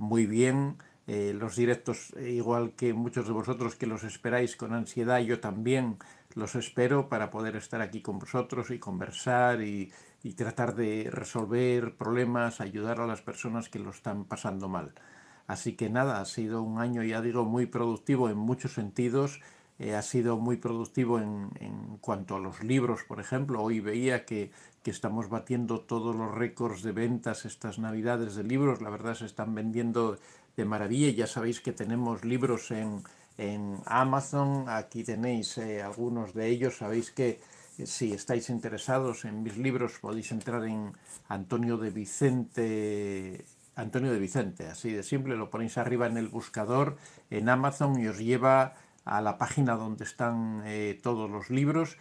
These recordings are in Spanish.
muy bien. Eh, los directos, eh, igual que muchos de vosotros que los esperáis con ansiedad, yo también los espero para poder estar aquí con vosotros y conversar y, y tratar de resolver problemas, ayudar a las personas que lo están pasando mal. Así que nada, ha sido un año, ya digo, muy productivo en muchos sentidos eh, ha sido muy productivo en, cuanto a los libros, por ejemplo. Hoy veía que, estamos batiendo todos los récords de ventas estas navidades de libros. La verdad se están vendiendo de maravilla. Ya sabéis que tenemos libros en, Amazon. Aquí tenéis eh, algunos de ellos. Sabéis que eh, si estáis interesados en mis libros podéis entrar en Antonio de Vicente Antonio de Vicente, así de simple, lo ponéis arriba en el buscador en Amazon y os lleva a la página donde están eh, todos los libros.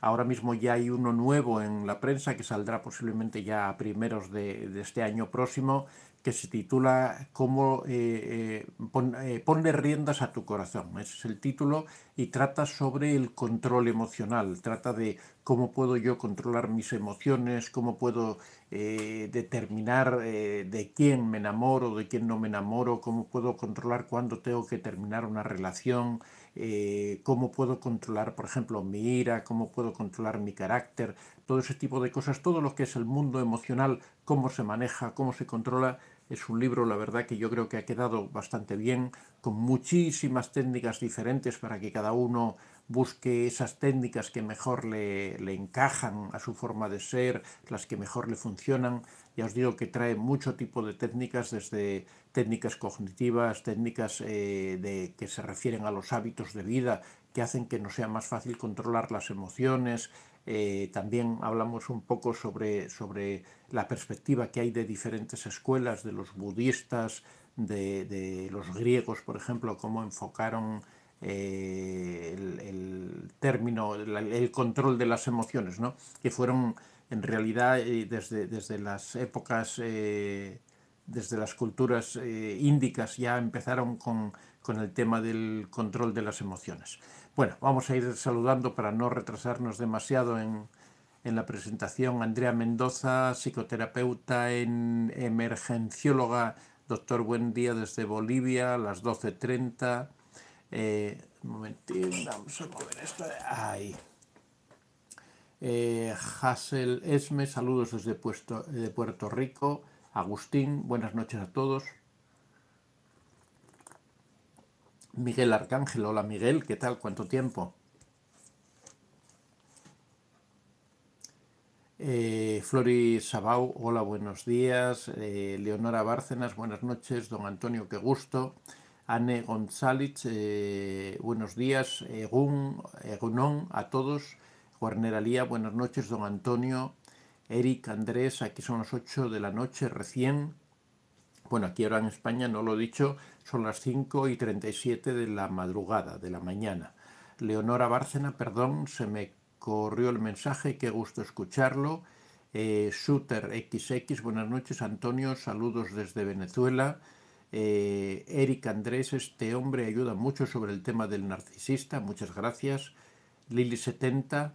Ahora mismo ya hay uno nuevo en la prensa que saldrá posiblemente ya a primeros de, este año próximo, que se titula Cómo eh, eh, ponle riendas a tu corazón. Ese es el título y trata sobre el control emocional, trata de cómo puedo yo controlar mis emociones, cómo puedo determinar de quién me enamoro, de quién no me enamoro, cómo puedo controlar cuándo tengo que terminar una relación. Eh, cómo puedo controlar, por ejemplo, mi ira, cómo puedo controlar mi carácter, todo ese tipo de cosas, todo lo que es el mundo emocional, cómo se maneja, cómo se controla. Es un libro, la verdad, que yo creo que ha quedado bastante bien, con muchísimas técnicas diferentes para que cada uno busque esas técnicas que mejor le, le, encajan a su forma de ser, las que mejor le funcionan. Ya os digo que trae mucho tipo de técnicas desde técnicas cognitivas, técnicas eh, de, que se refieren a los hábitos de vida, que hacen que nos sea más fácil controlar las emociones. Eh, también hablamos un poco sobre, sobre, la perspectiva que hay de diferentes escuelas, de los budistas, de, los griegos, por ejemplo, cómo enfocaron eh, el, término, el, control de las emociones, que fueron en realidad desde, desde las épocas desde las culturas eh, índicas ya empezaron con, el tema del control de las emociones. Bueno, vamos a ir saludando para no retrasarnos demasiado en, la presentación. Andrea Mendoza, psicoterapeuta en emergencióloga, doctor Buen Día desde Bolivia, a las 12.30. Eh, un vamos a mover esto. Ahí. Eh, Esme, saludos desde de Puerto Rico. Agustín, buenas noches a todos. Miguel Arcángel, hola Miguel, ¿qué tal? ¿Cuánto tiempo? Eh, Flori Sabau, hola, buenos días. Eh, Leonora Bárcenas, buenas noches. Don Antonio, qué gusto. Anne González, eh, buenos días. Egun, Egunon, a todos. Guarneralía, buenas noches. Don Antonio, Eric, Andrés, aquí son las 8 de la noche recién. Bueno, aquí ahora en España, no lo he dicho, son las 5 y 37 de la madrugada, de la mañana. Leonora Bárcena, perdón, se me corrió el mensaje, qué gusto escucharlo. Eh, XX, buenas noches, Antonio, saludos desde Venezuela. Eh, Eric Andrés, este hombre ayuda mucho sobre el tema del narcisista, muchas gracias. Lili70,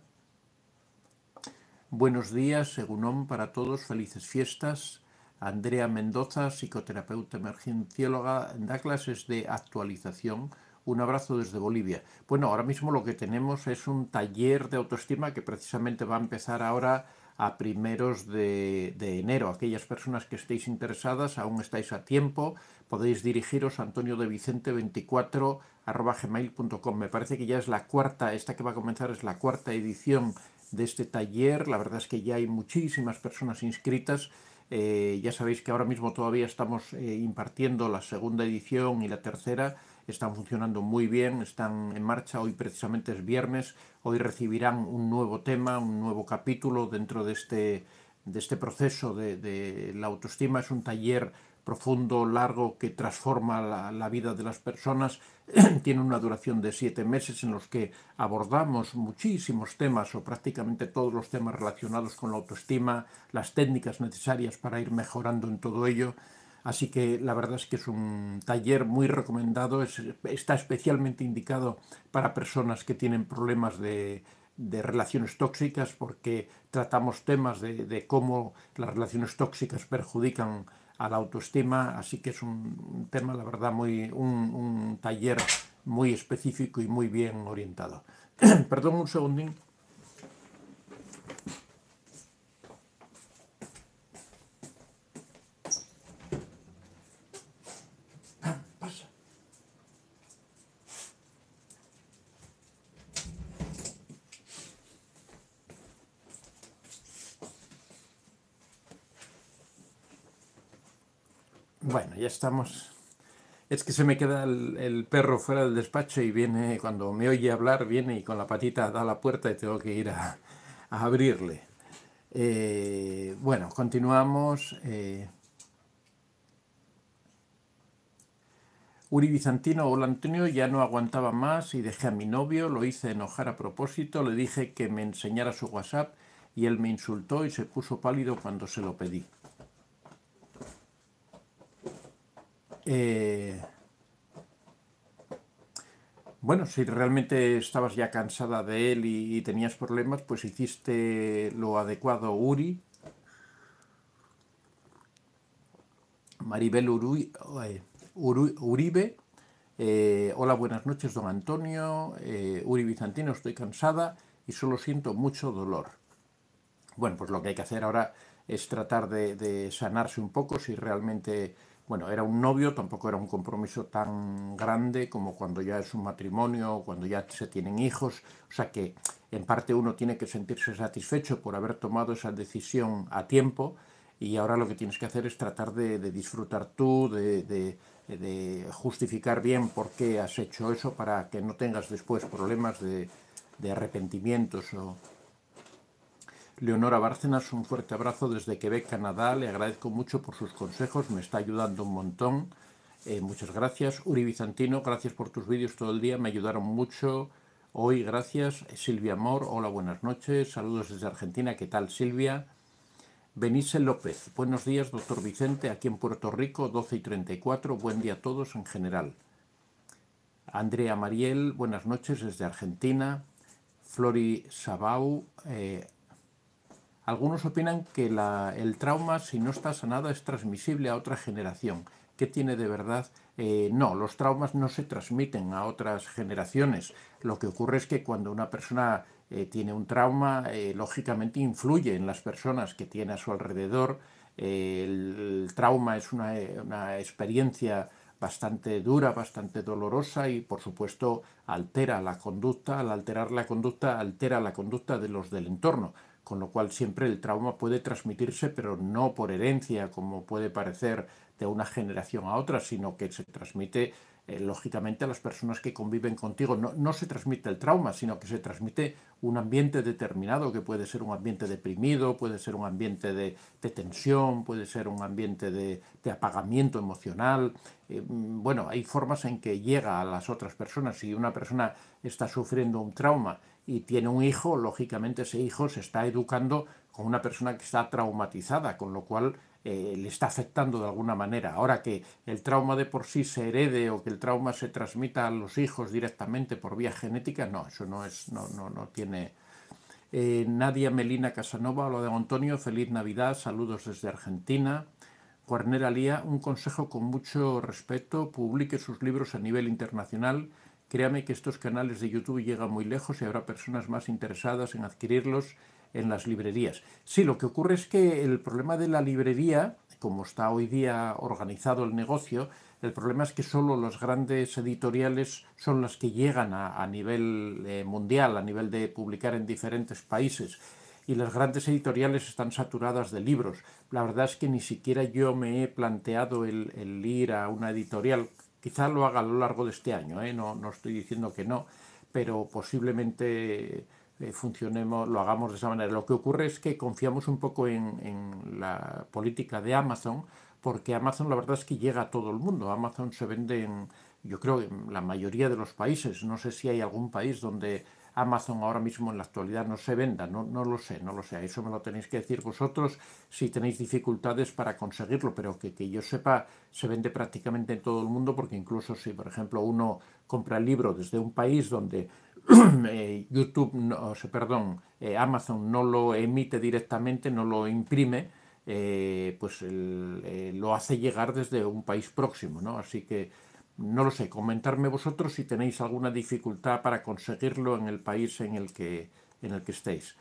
Buenos días, Segunón para todos, felices fiestas. Andrea Mendoza, psicoterapeuta emergencióloga, da clases de actualización. Un abrazo desde Bolivia. Bueno, ahora mismo lo que tenemos es un taller de autoestima que precisamente va a empezar ahora a primeros de, enero. Aquellas personas que estéis interesadas, aún estáis a tiempo, podéis dirigiros a antonio de vicente 24 gmail.com. Me parece que ya es la cuarta, esta que va a comenzar es la cuarta edición de este taller. La verdad es que ya hay muchísimas personas inscritas. Eh, ya sabéis que ahora mismo todavía estamos eh, impartiendo la segunda edición y la tercera. Están funcionando muy bien, están en marcha. Hoy precisamente es viernes. Hoy recibirán un nuevo tema, un nuevo capítulo dentro de este, de este proceso de, de la autoestima. Es un taller profundo, largo, que transforma la, vida de las personas. Tiene una duración de siete meses en los que abordamos muchísimos temas o prácticamente todos los temas relacionados con la autoestima, las técnicas necesarias para ir mejorando en todo ello. Así que la verdad es que es un taller muy recomendado, está especialmente indicado para personas que tienen problemas de, relaciones tóxicas porque tratamos temas de, de, cómo las relaciones tóxicas perjudican a la autoestima, así que es un tema, la verdad, muy un, un taller muy específico y muy bien orientado. Perdón un segundín. estamos. Es que se me queda el, perro fuera del despacho y viene, cuando me oye hablar, viene y con la patita da la puerta y tengo que ir a, abrirle. Eh, bueno, continuamos. Eh. Uri Bizantino, hola Antonio, ya no aguantaba más y dejé a mi novio, lo hice enojar a propósito, le dije que me enseñara su WhatsApp y él me insultó y se puso pálido cuando se lo pedí. Eh, bueno, si realmente estabas ya cansada de él y, tenías problemas, pues hiciste lo adecuado Uri. Maribel eh, Uribe. Eh, hola, buenas noches, don Antonio. Uri Bizantino, estoy cansada y solo siento mucho dolor. Bueno, pues lo que hay que hacer ahora es tratar de sanarse un poco si realmente bueno, era un novio, tampoco era un compromiso tan grande como cuando ya es un matrimonio, cuando ya se tienen hijos, o sea que en parte uno tiene que sentirse satisfecho por haber tomado esa decisión a tiempo y ahora lo que tienes que hacer es tratar de, disfrutar tú, de, de, justificar bien por qué has hecho eso para que no tengas después problemas de, arrepentimientos o, Leonora Bárcenas, un fuerte abrazo desde Quebec, Canadá. Le agradezco mucho por sus consejos, me está ayudando un montón. Eh, muchas gracias. Uri Bizantino, gracias por tus vídeos todo el día, me ayudaron mucho. Hoy, gracias. Silvia Amor, hola, buenas noches. Saludos desde Argentina, ¿qué tal Silvia? Benice López, buenos días, doctor Vicente, aquí en Puerto Rico, 12 y 34, buen día a todos en general. Andrea Mariel, buenas noches desde Argentina. Flori Sabau, eh, algunos opinan que el trauma, si no está sanado, es transmisible a otra generación. ¿Qué tiene de verdad? Eh, no, los traumas no se transmiten a otras generaciones. Lo que ocurre es que cuando una persona eh, tiene un trauma, eh, lógicamente influye en las personas que tiene a su alrededor. El, trauma es una experiencia bastante dura, bastante dolorosa y por supuesto altera la conducta. Al alterar la conducta, altera la conducta de los del entorno con lo cual siempre el trauma puede transmitirse, pero no por herencia, como puede parecer de una generación a otra, sino que se transmite eh, lógicamente a las personas que conviven contigo. No, se transmite el trauma, sino que se transmite un ambiente determinado, que puede ser un ambiente deprimido, puede ser un ambiente de, tensión, puede ser un ambiente de, apagamiento emocional. Eh, mm, bueno, hay formas en que llega a las otras personas. Si una persona está sufriendo un trauma y tiene un hijo, lógicamente ese hijo se está educando con una persona que está traumatizada, con lo cual eh, le está afectando de alguna manera. Ahora que el trauma de por sí se herede o que el trauma se transmita a los hijos directamente por vía genética, no, eso no es, no, no, tiene. Eh, Nadia Melina Casanova, lo de Antonio, feliz Navidad, saludos desde Argentina. Cuernera Lía, un consejo con mucho respeto, publique sus libros a nivel internacional Créame que estos canales de YouTube llegan muy lejos y habrá personas más interesadas en adquirirlos en las librerías. Sí, lo que ocurre es que el problema de la librería, como está hoy día organizado el negocio, el problema es que solo los grandes editoriales son las que llegan a, nivel eh, mundial, a nivel de publicar en diferentes países. Y las grandes editoriales están saturadas de libros. La verdad es que ni siquiera yo me he planteado el ir a una editorial Quizá lo haga a lo largo de este año, ¿eh? no, no estoy diciendo que no, pero posiblemente eh, funcionemos, lo hagamos de esa manera. Lo que ocurre es que confiamos un poco en, en, la política de Amazon, porque Amazon la verdad es que llega a todo el mundo. Amazon se vende en, yo creo, en la mayoría de los países. No sé si hay algún país donde Amazon ahora mismo en la actualidad no se venda, no, lo sé, no lo sé, eso me lo tenéis que decir vosotros si tenéis dificultades para conseguirlo, pero que, yo sepa se vende prácticamente en todo el mundo porque incluso si por ejemplo uno compra el libro desde un país donde eh, YouTube, no, perdón, eh, Amazon no lo emite directamente, no lo imprime, eh, pues lo hace llegar desde un país próximo, ¿no? Así que no lo sé, comentarme vosotros si tenéis alguna dificultad para conseguirlo en el país en el que, en el que estéis.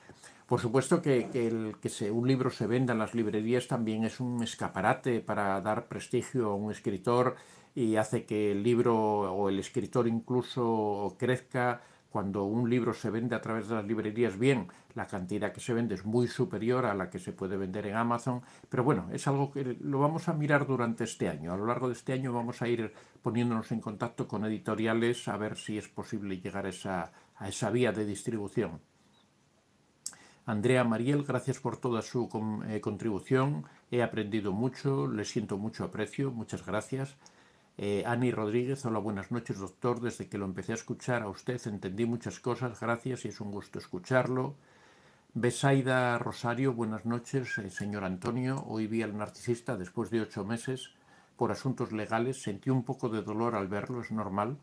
Por supuesto que, que, el, que un libro se venda en las librerías también es un escaparate para dar prestigio a un escritor y hace que el libro o el escritor incluso crezca cuando un libro se vende a través de las librerías, bien, la cantidad que se vende es muy superior a la que se puede vender en Amazon, pero bueno, es algo que lo vamos a mirar durante este año. A lo largo de este año vamos a ir poniéndonos en contacto con editoriales a ver si es posible llegar a esa, vía de distribución. Andrea Mariel, gracias por toda su eh, contribución. He aprendido mucho, le siento mucho aprecio, muchas gracias. Eh, Ani Rodríguez, hola, buenas noches, doctor. Desde que lo empecé a escuchar a usted entendí muchas cosas, gracias y es un gusto escucharlo. Besaida Rosario, buenas noches, eh, señor Antonio. Hoy vi al narcisista después de ocho meses por asuntos legales. Sentí un poco de dolor al verlo, es normal.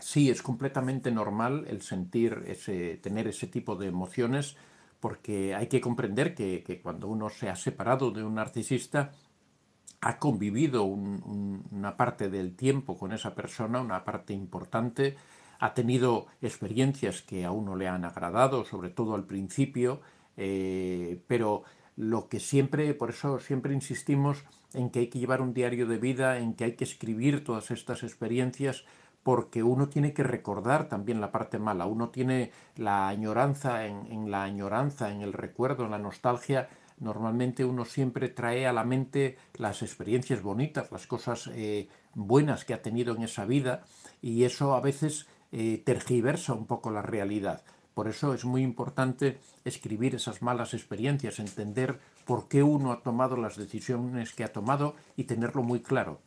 Sí, es completamente normal el sentir ese, tener ese tipo de emociones porque hay que comprender que, cuando uno se ha separado de un narcisista, ha convivido una parte del tiempo con esa persona, una parte importante, ha tenido experiencias que a uno le han agradado, sobre todo al principio, eh, pero lo que siempre, por eso siempre insistimos en que hay que llevar un diario de vida, en que hay que escribir todas estas experiencias, porque uno tiene que recordar también la parte mala, uno tiene la añoranza, en, la añoranza, en el recuerdo, en la nostalgia, normalmente uno siempre trae a la mente las experiencias bonitas, las cosas eh, buenas que ha tenido en esa vida y eso a veces eh, tergiversa un poco la realidad. Por eso es muy importante escribir esas malas experiencias, entender por qué uno ha tomado las decisiones que ha tomado y tenerlo muy claro.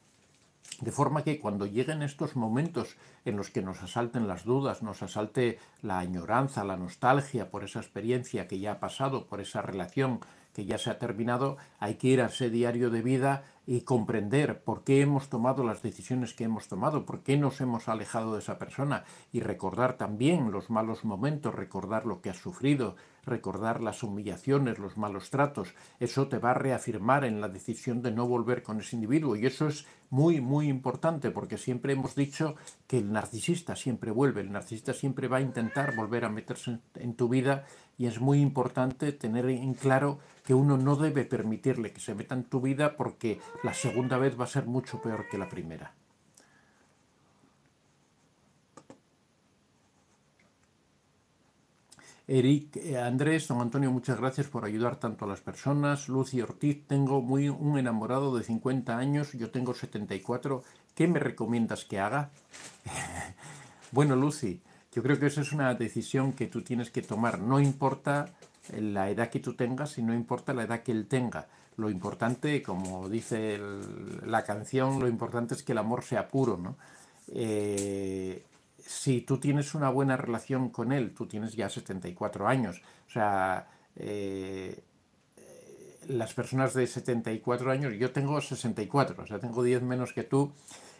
De forma que cuando lleguen estos momentos en los que nos asalten las dudas, nos asalte la añoranza, la nostalgia por esa experiencia que ya ha pasado, por esa relación que ya se ha terminado, hay que ir a ese diario de vida y comprender por qué hemos tomado las decisiones que hemos tomado, por qué nos hemos alejado de esa persona y recordar también los malos momentos, recordar lo que ha sufrido, Recordar las humillaciones, los malos tratos, eso te va a reafirmar en la decisión de no volver con ese individuo y eso es muy, muy importante porque siempre hemos dicho que el narcisista siempre vuelve, el narcisista siempre va a intentar volver a meterse en tu vida y es muy importante tener en claro que uno no debe permitirle que se meta en tu vida porque la segunda vez va a ser mucho peor que la primera. Eric, eh, Andrés, don Antonio, muchas gracias por ayudar tanto a las personas. Lucy Ortiz, tengo muy un enamorado de 50 años, yo tengo 74. ¿Qué me recomiendas que haga? bueno, Lucy, yo creo que esa es una decisión que tú tienes que tomar. No importa eh, la edad que tú tengas y no importa la edad que él tenga. Lo importante, como dice la canción, lo importante es que el amor sea puro, ¿no? Eh, si tú tienes una buena relación con él, tú tienes ya 74 años, o sea, eh, las personas de 74 años, yo tengo 64, o sea, tengo 10 menos que tú,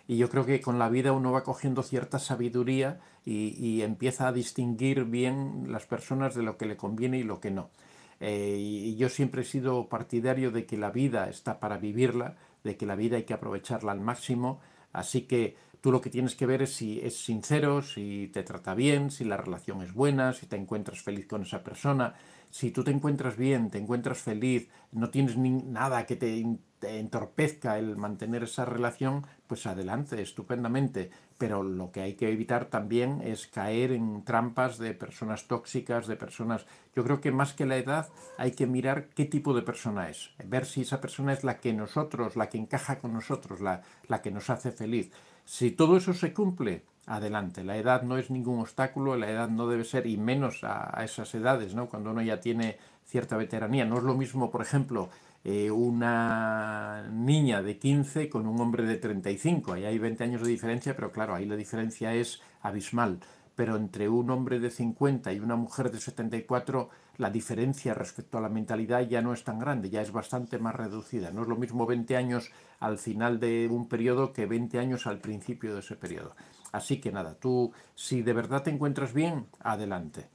y yo creo que con la vida uno va cogiendo cierta sabiduría y, empieza a distinguir bien las personas de lo que le conviene y lo que no. Eh, y yo siempre he sido partidario de que la vida está para vivirla, de que la vida hay que aprovecharla al máximo, así que Tú lo que tienes que ver es si es sincero, si te trata bien, si la relación es buena, si te encuentras feliz con esa persona. Si tú te encuentras bien, te encuentras feliz, no tienes ni nada que te, entorpezca el mantener esa relación, pues adelante, estupendamente. Pero lo que hay que evitar también es caer en trampas de personas tóxicas, de personas... Yo creo que más que la edad hay que mirar qué tipo de persona es, ver si esa persona es la que nosotros, la que encaja con nosotros, la, la que nos hace feliz. Si todo eso se cumple, adelante. La edad no es ningún obstáculo, la edad no debe ser, y menos a, esas edades, ¿no? cuando uno ya tiene cierta veteranía. No es lo mismo, por ejemplo, eh, una niña de 15 con un hombre de 35. Ahí hay 20 años de diferencia, pero claro, ahí la diferencia es abismal pero entre un hombre de 50 y una mujer de 74 la diferencia respecto a la mentalidad ya no es tan grande, ya es bastante más reducida. No es lo mismo 20 años al final de un periodo que 20 años al principio de ese periodo. Así que nada, tú si de verdad te encuentras bien, adelante,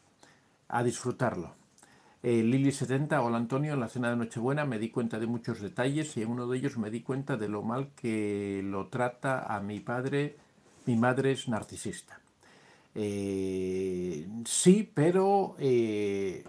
a disfrutarlo. Eh, Lili70, hola Antonio, en la cena de Nochebuena me di cuenta de muchos detalles y en uno de ellos me di cuenta de lo mal que lo trata a mi padre, mi madre es narcisista. Eh, sí, pero eh,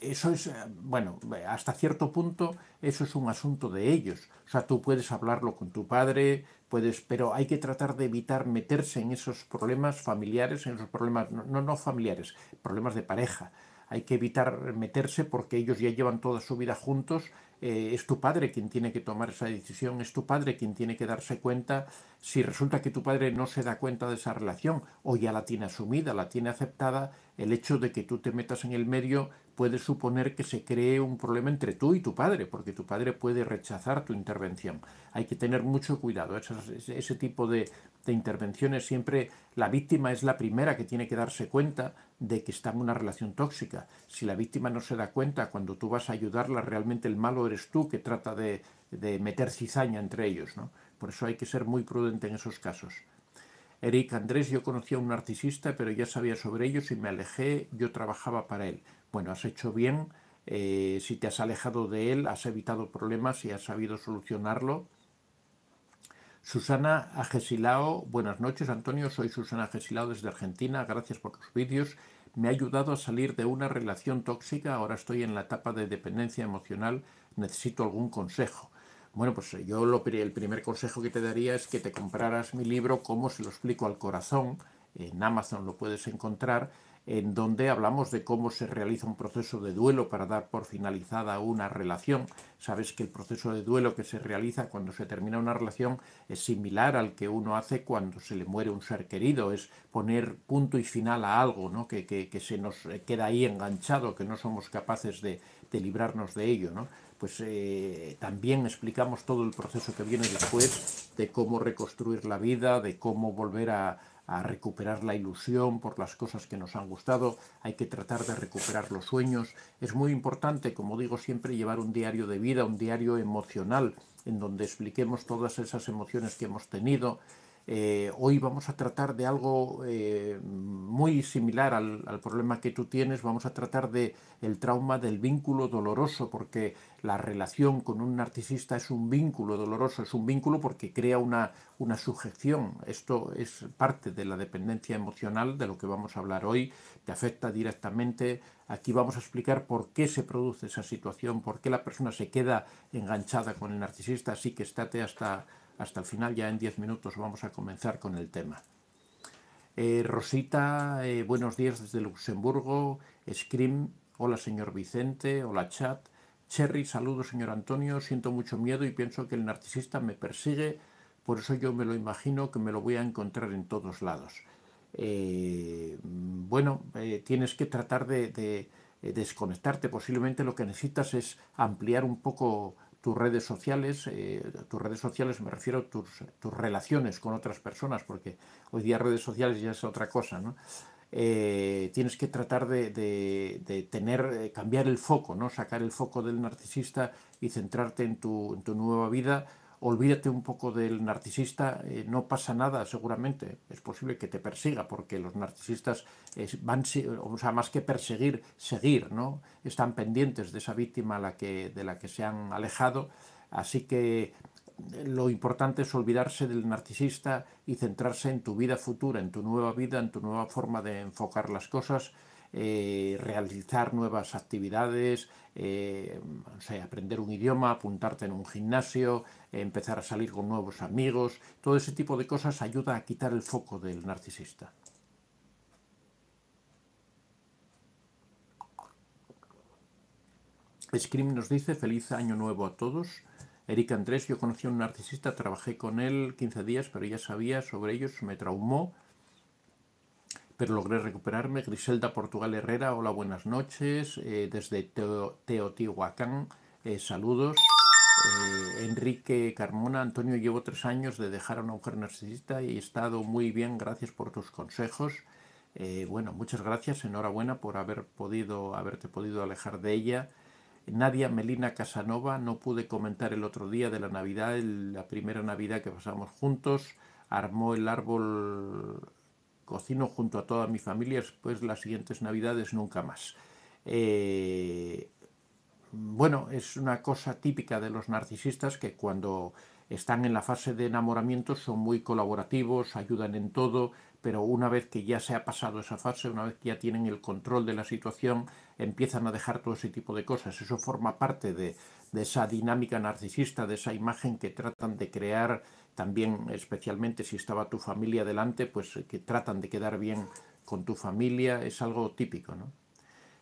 eso es, eh, bueno, hasta cierto punto eso es un asunto de ellos. O sea, tú puedes hablarlo con tu padre, puedes, pero hay que tratar de evitar meterse en esos problemas familiares, en esos problemas, no, no familiares, problemas de pareja. Hay que evitar meterse porque ellos ya llevan toda su vida juntos eh, es tu padre quien tiene que tomar esa decisión, es tu padre quien tiene que darse cuenta si resulta que tu padre no se da cuenta de esa relación o ya la tiene asumida, la tiene aceptada, el hecho de que tú te metas en el medio puede suponer que se cree un problema entre tú y tu padre, porque tu padre puede rechazar tu intervención. Hay que tener mucho cuidado. Ese, tipo de intervenciones siempre la víctima es la primera que tiene que darse cuenta de que está en una relación tóxica. Si la víctima no se da cuenta, cuando tú vas a ayudarla, realmente el malo eres tú que trata de, meter cizaña entre ellos. ¿no? Por eso hay que ser muy prudente en esos casos. Eric Andrés, yo conocía a un narcisista, pero ya sabía sobre ellos y me alejé, yo trabajaba para él. Bueno, has hecho bien, eh, si te has alejado de él, has evitado problemas y has sabido solucionarlo. Susana Agesilao, buenas noches Antonio, soy Susana Agesilao desde Argentina, gracias por tus vídeos. Me ha ayudado a salir de una relación tóxica, ahora estoy en la etapa de dependencia emocional, necesito algún consejo. Bueno, pues eh, yo lo, el primer consejo que te daría es que te compraras mi libro, Cómo se lo explico al corazón, en Amazon lo puedes encontrar en donde hablamos de cómo se realiza un proceso de duelo para dar por finalizada una relación. Sabes que el proceso de duelo que se realiza cuando se termina una relación es similar al que uno hace cuando se le muere un ser querido, es poner punto y final a algo que, se nos queda ahí enganchado, que no somos capaces de, librarnos de ello. pues eh, también explicamos todo el proceso que viene después de cómo reconstruir la vida, de cómo volver a, a recuperar la ilusión por las cosas que nos han gustado, hay que tratar de recuperar los sueños. Es muy importante, como digo siempre, llevar un diario de vida, un diario emocional, en donde expliquemos todas esas emociones que hemos tenido, eh, hoy vamos a tratar de algo eh, muy similar al, problema que tú tienes, vamos a tratar de el trauma del vínculo doloroso, porque la relación con un narcisista es un vínculo doloroso, es un vínculo porque crea una, una sujeción. Esto es parte de la dependencia emocional de lo que vamos a hablar hoy, te afecta directamente. Aquí vamos a explicar por qué se produce esa situación, por qué la persona se queda enganchada con el narcisista, así que estate hasta hasta el final, ya en diez minutos vamos a comenzar con el tema. Eh, Rosita, eh, buenos días desde Luxemburgo, Scream, hola señor Vicente, hola chat, Cherry, saludo señor Antonio, siento mucho miedo y pienso que el narcisista me persigue, por eso yo me lo imagino que me lo voy a encontrar en todos lados. Eh, bueno, tienes que tratar de desconectarte, posiblemente lo que necesitas es ampliar un poco tus redes sociales, eh, tus redes sociales me refiero a tus, tus, relaciones con otras personas, porque hoy día redes sociales ya es otra cosa, ¿no? Eh, tienes que tratar de, de, tener, eh, cambiar el foco, ¿no? Sacar el foco del narcisista y centrarte en tu, en tu nueva vida olvídate un poco del narcisista, eh, no pasa nada seguramente, es posible que te persiga, porque los narcisistas eh, van, o sea, más que perseguir, seguir, ¿no? Están pendientes de esa víctima la que, de la que se han alejado, así que eh, lo importante es olvidarse del narcisista y centrarse en tu vida futura, en tu nueva vida, en tu nueva forma de enfocar las cosas, eh, realizar nuevas actividades, eh, aprender un idioma, apuntarte en un gimnasio, empezar a salir con nuevos amigos, todo ese tipo de cosas ayuda a quitar el foco del narcisista. Scream nos dice feliz año nuevo a todos. Erika Andrés, yo conocí a un narcisista, trabajé con él 15 días, pero ya sabía sobre ellos, me traumó pero logré recuperarme. Griselda Portugal Herrera, hola, buenas noches. Eh, desde Teotihuacán, eh, saludos. Eh, Enrique Carmona, Antonio, llevo tres años de dejar a una mujer narcisista y he estado muy bien, gracias por tus consejos. bueno, muchas gracias, enhorabuena por haber podido, haberte podido alejar de ella. Nadia Melina Casanova, no pude comentar el otro día de la Navidad, la primera Navidad que pasamos juntos, armó el árbol cocino junto a toda mi familia después las siguientes navidades nunca más. Eh, bueno, es una cosa típica de los narcisistas que cuando están en la fase de enamoramiento son muy colaborativos, ayudan en todo, pero una vez que ya se ha pasado esa fase, una vez que ya tienen el control de la situación, empiezan a dejar todo ese tipo de cosas. Eso forma parte de esa dinámica narcisista, de esa imagen que tratan de crear también especialmente si estaba tu familia delante, pues eh, que tratan de quedar bien con tu familia, es algo típico, ¿no?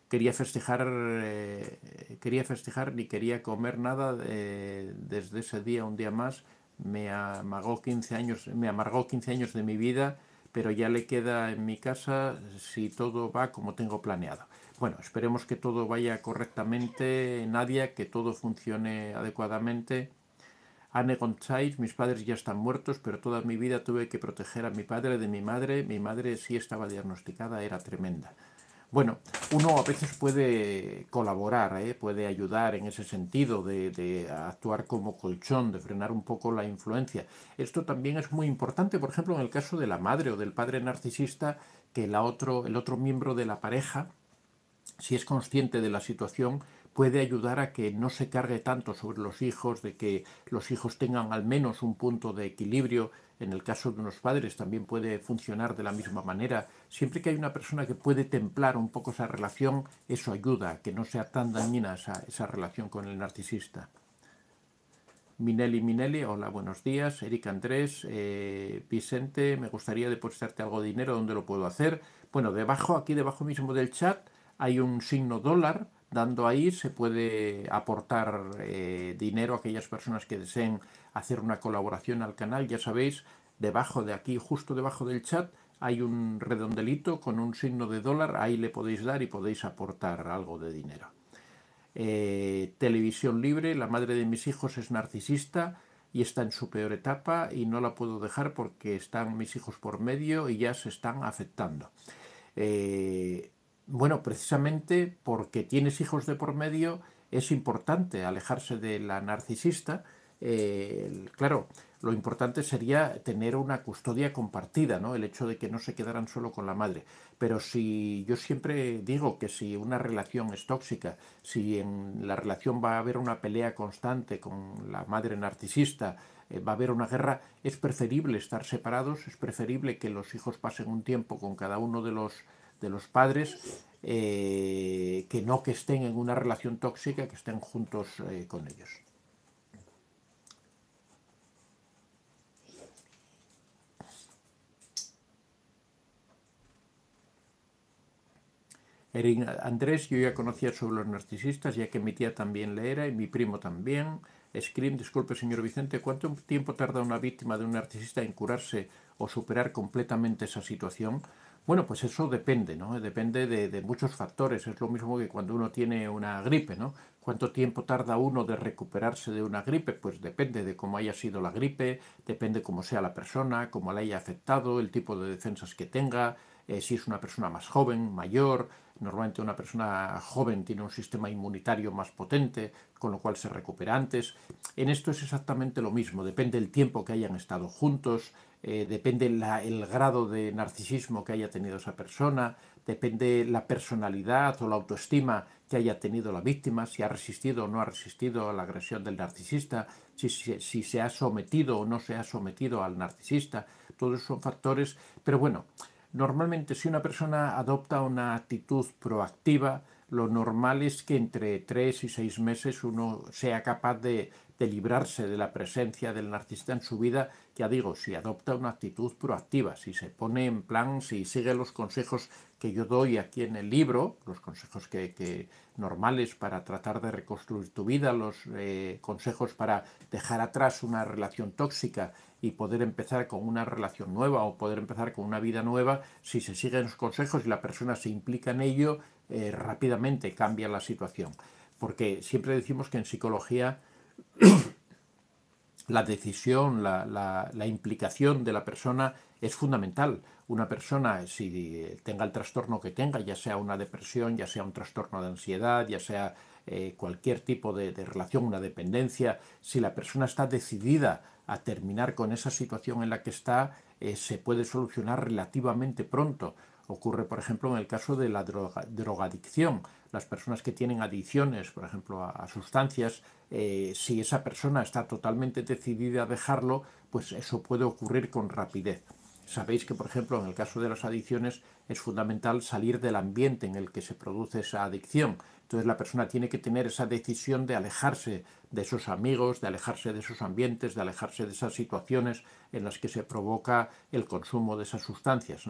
Quería festejar, eh, quería festejar ni quería comer nada eh, desde ese día, un día más. Me amargó, 15 años, me amargó 15 años de mi vida, pero ya le queda en mi casa si todo va como tengo planeado. Bueno, esperemos que todo vaya correctamente, Nadia, que todo funcione adecuadamente Anne González, mis padres ya están muertos, pero toda mi vida tuve que proteger a mi padre de mi madre. Mi madre sí estaba diagnosticada, era tremenda. Bueno, uno a veces puede colaborar, ¿eh? puede ayudar en ese sentido de, actuar como colchón, de frenar un poco la influencia. Esto también es muy importante, por ejemplo, en el caso de la madre o del padre narcisista, que otro, el otro miembro de la pareja, si es consciente de la situación, puede ayudar a que no se cargue tanto sobre los hijos, de que los hijos tengan al menos un punto de equilibrio. En el caso de unos padres también puede funcionar de la misma manera. Siempre que hay una persona que puede templar un poco esa relación, eso ayuda, que no sea tan dañina esa, esa relación con el narcisista. Minelli Minelli, hola, buenos días. Eric Andrés, eh, Vicente, me gustaría depositarte algo de dinero, ¿dónde lo puedo hacer? Bueno, debajo, aquí debajo mismo del chat, hay un signo dólar dando ahí se puede aportar eh, dinero a aquellas personas que deseen hacer una colaboración al canal. Ya sabéis, debajo de aquí, justo debajo del chat, hay un redondelito con un signo de dólar, ahí le podéis dar y podéis aportar algo de dinero. Eh, televisión libre, la madre de mis hijos es narcisista y está en su peor etapa y no la puedo dejar porque están mis hijos por medio y ya se están afectando. Eh, bueno, precisamente porque tienes hijos de por medio es importante alejarse de la narcisista. Eh, claro, lo importante sería tener una custodia compartida, ¿no? El hecho de que no se quedaran solo con la madre. Pero si yo siempre digo que si una relación es tóxica, si en la relación va a haber una pelea constante con la madre narcisista, eh, va a haber una guerra, es preferible estar separados, es preferible que los hijos pasen un tiempo con cada uno de los de los padres, eh, que no que estén en una relación tóxica, que estén juntos eh, con ellos. Andrés, yo ya conocía sobre los narcisistas, ya que mi tía también le era y mi primo también. Scream, disculpe señor Vicente, ¿cuánto tiempo tarda una víctima de un narcisista en curarse o superar completamente esa situación? Bueno, pues eso depende, ¿no? Depende de, muchos factores. Es lo mismo que cuando uno tiene una gripe, ¿no? ¿Cuánto tiempo tarda uno de recuperarse de una gripe? Pues depende de cómo haya sido la gripe, depende cómo sea la persona, cómo la haya afectado, el tipo de defensas que tenga, eh, si es una persona más joven, mayor. Normalmente una persona joven tiene un sistema inmunitario más potente, con lo cual se recupera antes. En esto es exactamente lo mismo, depende del tiempo que hayan estado juntos, eh, depende la, el grado de narcisismo que haya tenido esa persona, depende la personalidad o la autoestima que haya tenido la víctima, si ha resistido o no ha resistido a la agresión del narcisista, si, si, si se ha sometido o no se ha sometido al narcisista, todos son factores, pero bueno, normalmente si una persona adopta una actitud proactiva, lo normal es que entre tres y seis meses uno sea capaz de de librarse de la presencia del narcisista en su vida, ya digo, si adopta una actitud proactiva, si se pone en plan, si sigue los consejos que yo doy aquí en el libro, los consejos que, normales para tratar de reconstruir tu vida, los eh, consejos para dejar atrás una relación tóxica y poder empezar con una relación nueva o poder empezar con una vida nueva, si se siguen los consejos y la persona se implica en ello, eh, rápidamente cambia la situación. Porque siempre decimos que en psicología la decisión, la, implicación de la persona es fundamental. Una persona, si tenga el trastorno que tenga, ya sea una depresión, ya sea un trastorno de ansiedad, ya sea eh, cualquier tipo de, relación, una dependencia, si la persona está decidida a terminar con esa situación en la que está, eh, se puede solucionar relativamente pronto. Ocurre, por ejemplo, en el caso de la droga, drogadicción. Las personas que tienen adicciones, por ejemplo, a, sustancias, eh, si esa persona está totalmente decidida a dejarlo, pues eso puede ocurrir con rapidez. Sabéis que, por ejemplo, en el caso de las adicciones es fundamental salir del ambiente en el que se produce esa adicción. Entonces la persona tiene que tener esa decisión de alejarse de sus amigos, de alejarse de esos ambientes, de alejarse de esas situaciones en las que se provoca el consumo de esas sustancias.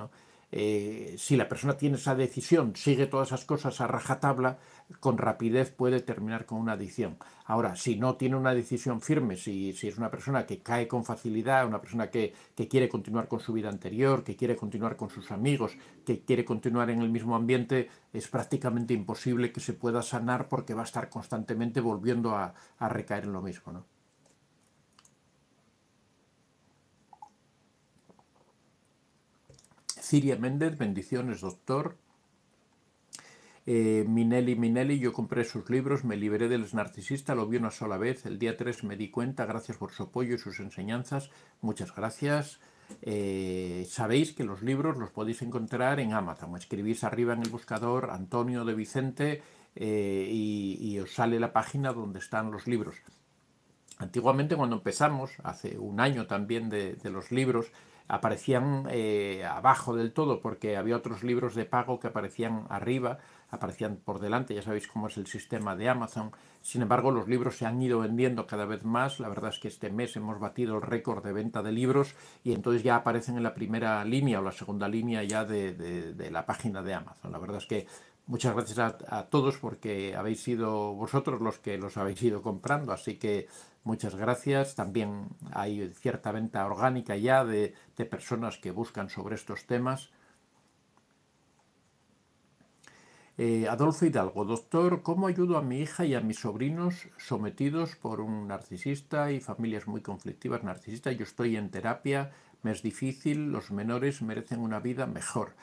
Eh, si la persona tiene esa decisión, sigue todas esas cosas a rajatabla, con rapidez puede terminar con una adicción. Ahora, si no tiene una decisión firme, si, es una persona que cae con facilidad, una persona que, quiere continuar con su vida anterior, que quiere continuar con sus amigos, que quiere continuar en el mismo ambiente, es prácticamente imposible que se pueda sanar porque va a estar constantemente volviendo a, a recaer en lo mismo. ¿no? Ciria Méndez, bendiciones, doctor. Eh, Minelli Minelli, yo compré sus libros, me liberé del narcisista, lo vi una sola vez, el día 3 me di cuenta, gracias por su apoyo y sus enseñanzas, muchas gracias. Eh, sabéis que los libros los podéis encontrar en Amazon, escribís arriba en el buscador Antonio de Vicente eh, y, os sale la página donde están los libros. Antiguamente cuando empezamos, hace un año también de los libros, aparecían eh, abajo del todo porque había otros libros de pago que aparecían arriba, aparecían por delante, ya sabéis cómo es el sistema de Amazon. Sin embargo, los libros se han ido vendiendo cada vez más. La verdad es que este mes hemos batido el récord de venta de libros y entonces ya aparecen en la primera línea o la segunda línea ya de, la página de Amazon. La verdad es que muchas gracias a, a todos porque habéis sido vosotros los que los habéis ido comprando, así que Muchas gracias. También hay cierta venta orgánica ya de, personas que buscan sobre estos temas. Eh, Adolfo Hidalgo, doctor, ¿cómo ayudo a mi hija y a mis sobrinos sometidos por un narcisista y familias muy conflictivas narcisistas? Yo estoy en terapia, me es difícil, los menores merecen una vida mejor.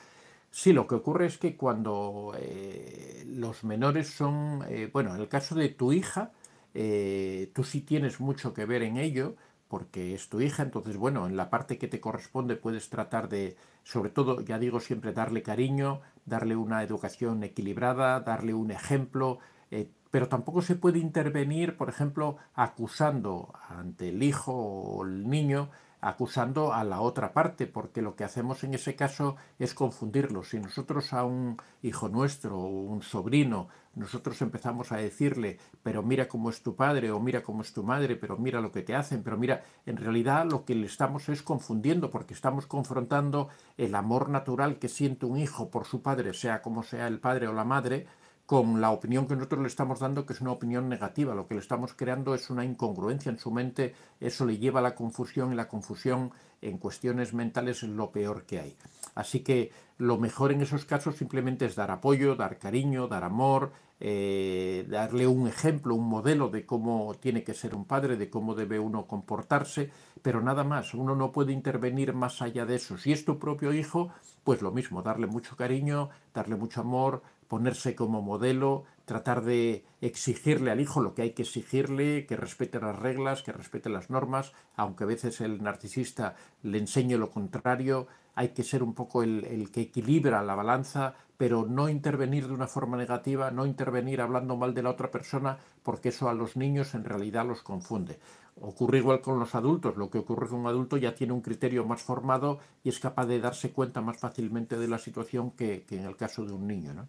Sí, lo que ocurre es que cuando eh, los menores son, eh, bueno, en el caso de tu hija, eh, tú sí tienes mucho que ver en ello, porque es tu hija, entonces bueno, en la parte que te corresponde puedes tratar de, sobre todo, ya digo siempre, darle cariño, darle una educación equilibrada, darle un ejemplo, eh, pero tampoco se puede intervenir, por ejemplo, acusando ante el hijo o el niño acusando a la otra parte, porque lo que hacemos en ese caso es confundirlo. Si nosotros a un hijo nuestro o un sobrino, nosotros empezamos a decirle, pero mira cómo es tu padre o mira cómo es tu madre, pero mira lo que te hacen, pero mira, en realidad lo que le estamos es confundiendo, porque estamos confrontando el amor natural que siente un hijo por su padre, sea como sea el padre o la madre, con la opinión que nosotros le estamos dando, que es una opinión negativa. Lo que le estamos creando es una incongruencia en su mente, eso le lleva a la confusión y la confusión en cuestiones mentales es lo peor que hay. Así que lo mejor en esos casos simplemente es dar apoyo, dar cariño, dar amor, eh, darle un ejemplo, un modelo de cómo tiene que ser un padre, de cómo debe uno comportarse, pero nada más, uno no puede intervenir más allá de eso. Si es tu propio hijo, pues lo mismo, darle mucho cariño, darle mucho amor, ponerse como modelo, tratar de exigirle al hijo lo que hay que exigirle, que respete las reglas, que respete las normas, aunque a veces el narcisista le enseñe lo contrario, hay que ser un poco el, que equilibra la balanza, pero no intervenir de una forma negativa, no intervenir hablando mal de la otra persona, porque eso a los niños en realidad los confunde. Ocurre igual con los adultos, lo que ocurre con un adulto ya tiene un criterio más formado y es capaz de darse cuenta más fácilmente de la situación que, que en el caso de un niño. ¿no?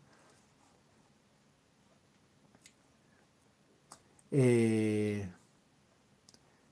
Eh,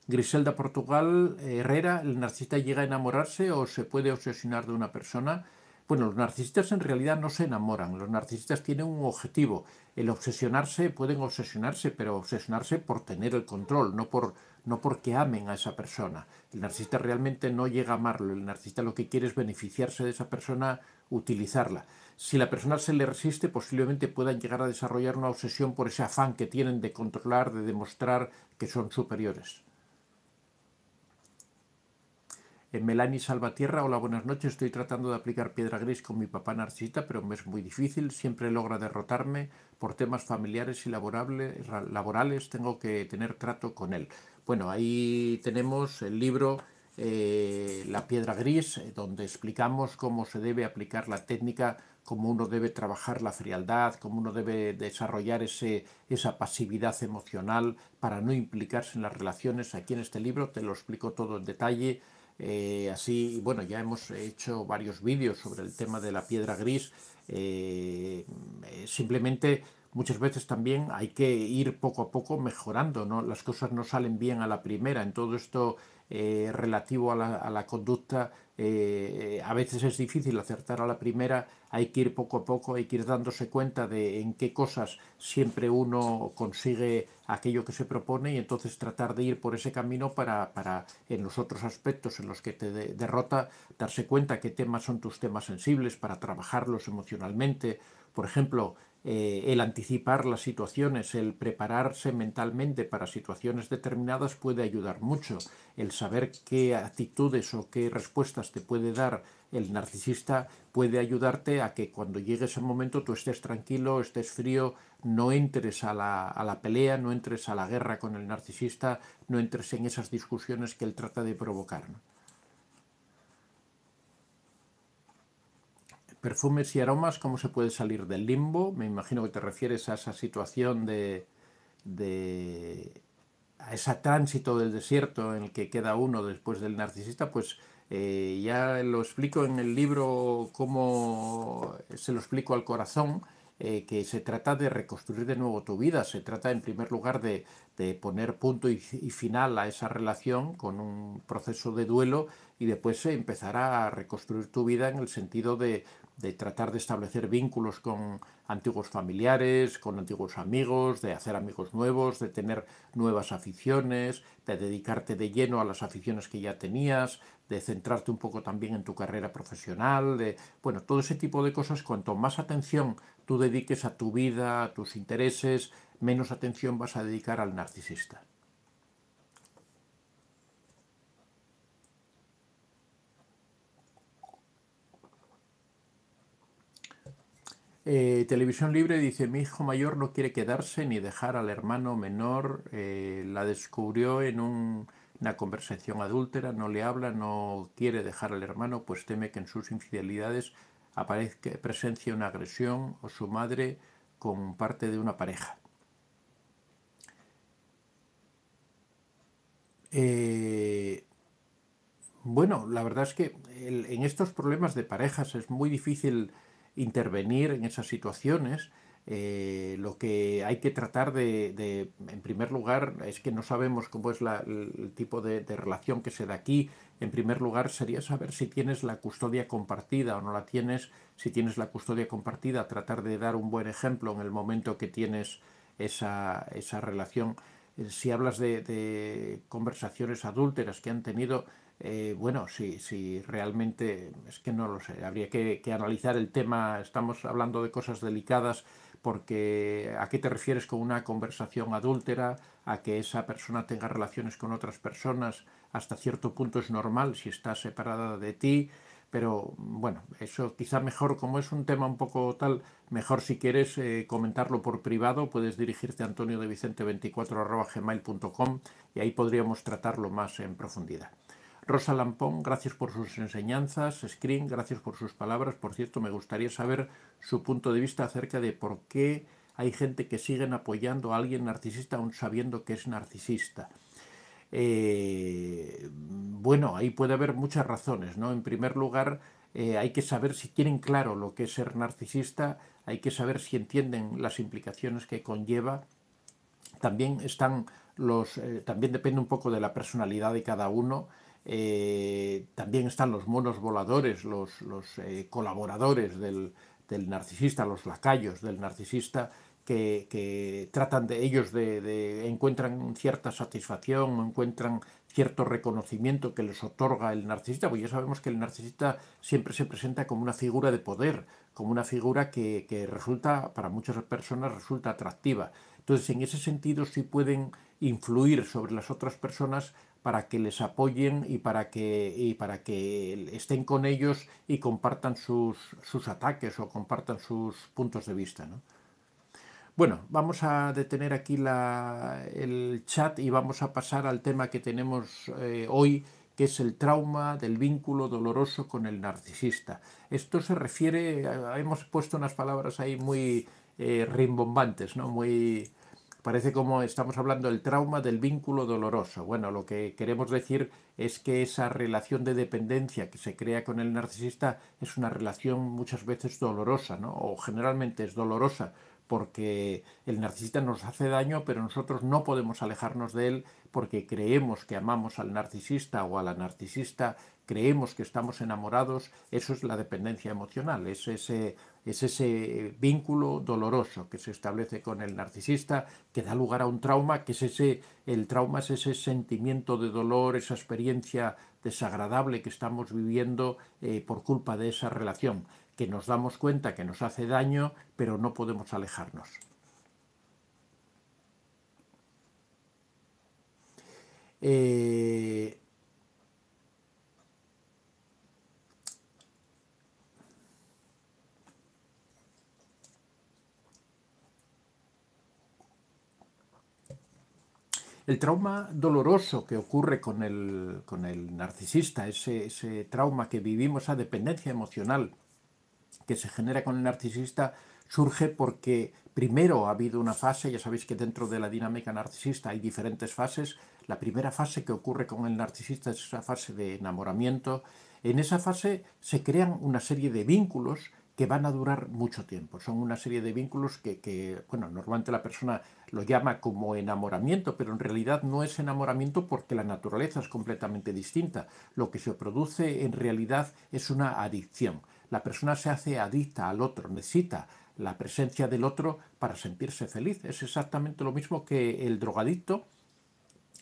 Griselda Portugal, eh, Herrera, ¿el narcisista llega a enamorarse o se puede obsesionar de una persona? Bueno, los narcisistas en realidad no se enamoran, los narcisistas tienen un objetivo. El obsesionarse, pueden obsesionarse, pero obsesionarse por tener el control, no, por, no porque amen a esa persona. El narcisista realmente no llega a amarlo, el narcisista lo que quiere es beneficiarse de esa persona, utilizarla. Si la persona se le resiste, posiblemente puedan llegar a desarrollar una obsesión por ese afán que tienen de controlar, de demostrar que son superiores. En eh, Melanie Salvatierra, hola, buenas noches. Estoy tratando de aplicar piedra gris con mi papá narcisista, pero me es muy difícil. Siempre logra derrotarme por temas familiares y laborales. Tengo que tener trato con él. Bueno, ahí tenemos el libro eh, La piedra gris, eh, donde explicamos cómo se debe aplicar la técnica cómo uno debe trabajar la frialdad, cómo uno debe desarrollar ese, esa pasividad emocional para no implicarse en las relaciones. Aquí en este libro te lo explico todo en detalle. Eh, así, bueno, ya hemos hecho varios vídeos sobre el tema de la piedra gris. Eh, simplemente muchas veces también hay que ir poco a poco mejorando, ¿no? Las cosas no salen bien a la primera, en todo esto eh, relativo a la, a la conducta, eh, a veces es difícil acertar a la primera, hay que ir poco a poco, hay que ir dándose cuenta de en qué cosas siempre uno consigue aquello que se propone y entonces tratar de ir por ese camino para, en los otros aspectos en los que te derrota, darse cuenta qué temas son tus temas sensibles para trabajarlos emocionalmente. Por ejemplo, eh, el anticipar las situaciones, el prepararse mentalmente para situaciones determinadas puede ayudar mucho. El saber qué actitudes o qué respuestas te puede dar el narcisista puede ayudarte a que cuando llegue ese momento tú estés tranquilo, estés frío, no entres a la, pelea, no entres a la guerra con el narcisista, no entres en esas discusiones que él trata de provocar. perfumes y aromas, ¿cómo se puede salir del limbo? Me imagino que te refieres a esa situación de, de a ese tránsito del desierto en el que queda uno después del narcisista, pues eh, ya lo explico en el libro cómo se lo explico al corazón, eh, que se trata de reconstruir de nuevo tu vida, se trata en primer lugar de, poner punto y, final a esa relación con un proceso de duelo y después se empezar a reconstruir tu vida en el sentido de, de tratar de establecer vínculos con antiguos familiares, con antiguos amigos, de hacer amigos nuevos, de tener nuevas aficiones, de dedicarte de lleno a las aficiones que ya tenías, de centrarte un poco también en tu carrera profesional, de bueno, todo ese tipo de cosas, cuanto más atención tú dediques a tu vida, a tus intereses, menos atención vas a dedicar al narcisista. Eh, televisión Libre dice, mi hijo mayor no quiere quedarse ni dejar al hermano menor, eh, la descubrió en una conversación adúltera, no le habla, no quiere dejar al hermano, pues teme que en sus infidelidades aparezca presencia una agresión o su madre con parte de una pareja. Eh, bueno, la verdad es que en estos problemas de parejas es muy difícil intervenir en esas situaciones. Eh, lo que hay que tratar de, en primer lugar, es que no sabemos cómo es el tipo de, relación que se da aquí. En primer lugar, sería saber si tienes la custodia compartida o no la tienes. Si tienes la custodia compartida, tratar de dar un buen ejemplo en el momento que tienes esa, relación. Eh, si hablas de, de conversaciones adúlteras que han tenido, eh, bueno, si, realmente, es que no lo sé, habría que, analizar el tema, estamos hablando de cosas delicadas, porque ¿a qué te refieres con una conversación adúltera? ¿A que esa persona tenga relaciones con otras personas? Hasta cierto punto es normal si está separada de ti, pero bueno, eso quizá mejor, como es un tema un poco tal, mejor si quieres eh, comentarlo por privado, puedes dirigirte a antonio de vicente 24 y ahí podríamos tratarlo más en profundidad. Rosa Lampón, gracias por sus enseñanzas. Screen, gracias por sus palabras. Por cierto, me gustaría saber su punto de vista acerca de por qué hay gente que sigue apoyando a alguien narcisista aún sabiendo que es narcisista. Eh, bueno, ahí puede haber muchas razones, ¿no? En primer lugar, eh, hay que saber si tienen claro lo que es ser narcisista, hay que saber si entienden las implicaciones que conlleva. También están los, eh, también depende un poco de la personalidad de cada uno. Eh, también están los monos voladores, los, eh, colaboradores del, narcisista, los lacayos del narcisista, que, tratan de ellos, de, encuentran cierta satisfacción, encuentran cierto reconocimiento que les otorga el narcisista, pues ya sabemos que el narcisista siempre se presenta como una figura de poder, como una figura que, que resulta, para muchas personas, resulta atractiva. Entonces, en ese sentido, sí pueden influir sobre las otras personas para que les apoyen y para que, y para que estén con ellos y compartan sus, sus ataques o compartan sus puntos de vista. Bueno, vamos a detener aquí el chat y vamos a pasar al tema que tenemos eh, hoy, que es el trauma del vínculo doloroso con el narcisista. Esto se refiere, eh, hemos puesto unas palabras ahí muy eh, rimbombantes, ¿no? muy, parece como estamos hablando del trauma del vínculo doloroso. Bueno, lo que queremos decir es que esa relación de dependencia que se crea con el narcisista es una relación muchas veces dolorosa, ¿no? O generalmente es dolorosa porque el narcisista nos hace daño, pero nosotros no podemos alejarnos de él porque creemos que amamos al narcisista o a la narcisista, creemos que estamos enamorados, eso es la dependencia emocional, es ese es ese vínculo doloroso que se establece con el narcisista que da lugar a un trauma, que es ese, el trauma es ese sentimiento de dolor, esa experiencia desagradable que estamos viviendo eh, por culpa de esa relación, que nos damos cuenta que nos hace daño, pero no podemos alejarnos. Eh, El trauma doloroso que ocurre con el, con el narcisista, ese, ese trauma que vivimos, esa dependencia emocional que se genera con el narcisista, surge porque primero ha habido una fase, ya sabéis que dentro de la dinámica narcisista hay diferentes fases. La primera fase que ocurre con el narcisista es esa fase de enamoramiento. En esa fase se crean una serie de vínculos que van a durar mucho tiempo. Son una serie de vínculos que, bueno, normalmente la persona lo llama como enamoramiento, pero en realidad no es enamoramiento porque la naturaleza es completamente distinta. Lo que se produce en realidad es una adicción. La persona se hace adicta al otro, necesita la presencia del otro para sentirse feliz. Es exactamente lo mismo que el drogadicto,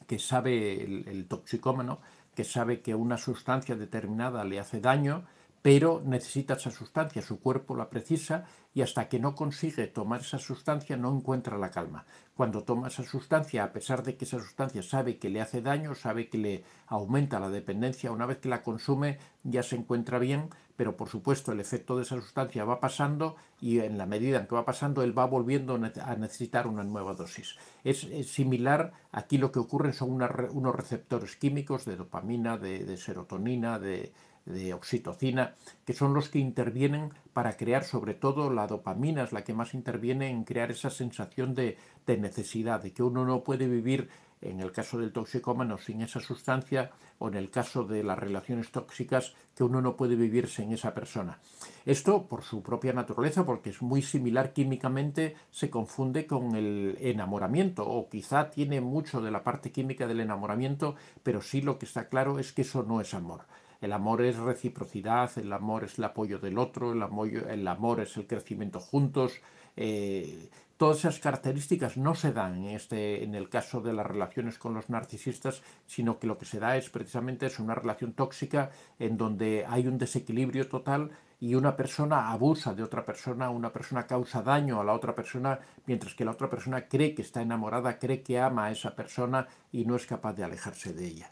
que sabe el, el toxicómano, que sabe que una sustancia determinada le hace daño pero necesita esa sustancia, su cuerpo la precisa y hasta que no consigue tomar esa sustancia no encuentra la calma. Cuando toma esa sustancia, a pesar de que esa sustancia sabe que le hace daño, sabe que le aumenta la dependencia, una vez que la consume ya se encuentra bien, pero por supuesto el efecto de esa sustancia va pasando y en la medida en que va pasando él va volviendo a necesitar una nueva dosis. Es, similar, aquí lo que ocurre son unos receptores químicos de dopamina, de serotonina, de de oxitocina, que son los que intervienen para crear, sobre todo la dopamina es la que más interviene en crear esa sensación de, necesidad, de que uno no puede vivir en el caso del toxicómano sin esa sustancia o en el caso de las relaciones tóxicas que uno no puede vivir sin esa persona. Esto por su propia naturaleza, porque es muy similar químicamente, se confunde con el enamoramiento o quizá tiene mucho de la parte química del enamoramiento, pero sí lo que está claro es que eso no es amor. El amor es reciprocidad, el amor es el apoyo del otro, el amor, es el crecimiento juntos. Eh, todas esas características no se dan en, este, en el caso de las relaciones con los narcisistas, sino que lo que se da es precisamente es una relación tóxica en donde hay un desequilibrio total y una persona abusa de otra persona, una persona causa daño a la otra persona, mientras que la otra persona cree que está enamorada, cree que ama a esa persona y no es capaz de alejarse de ella.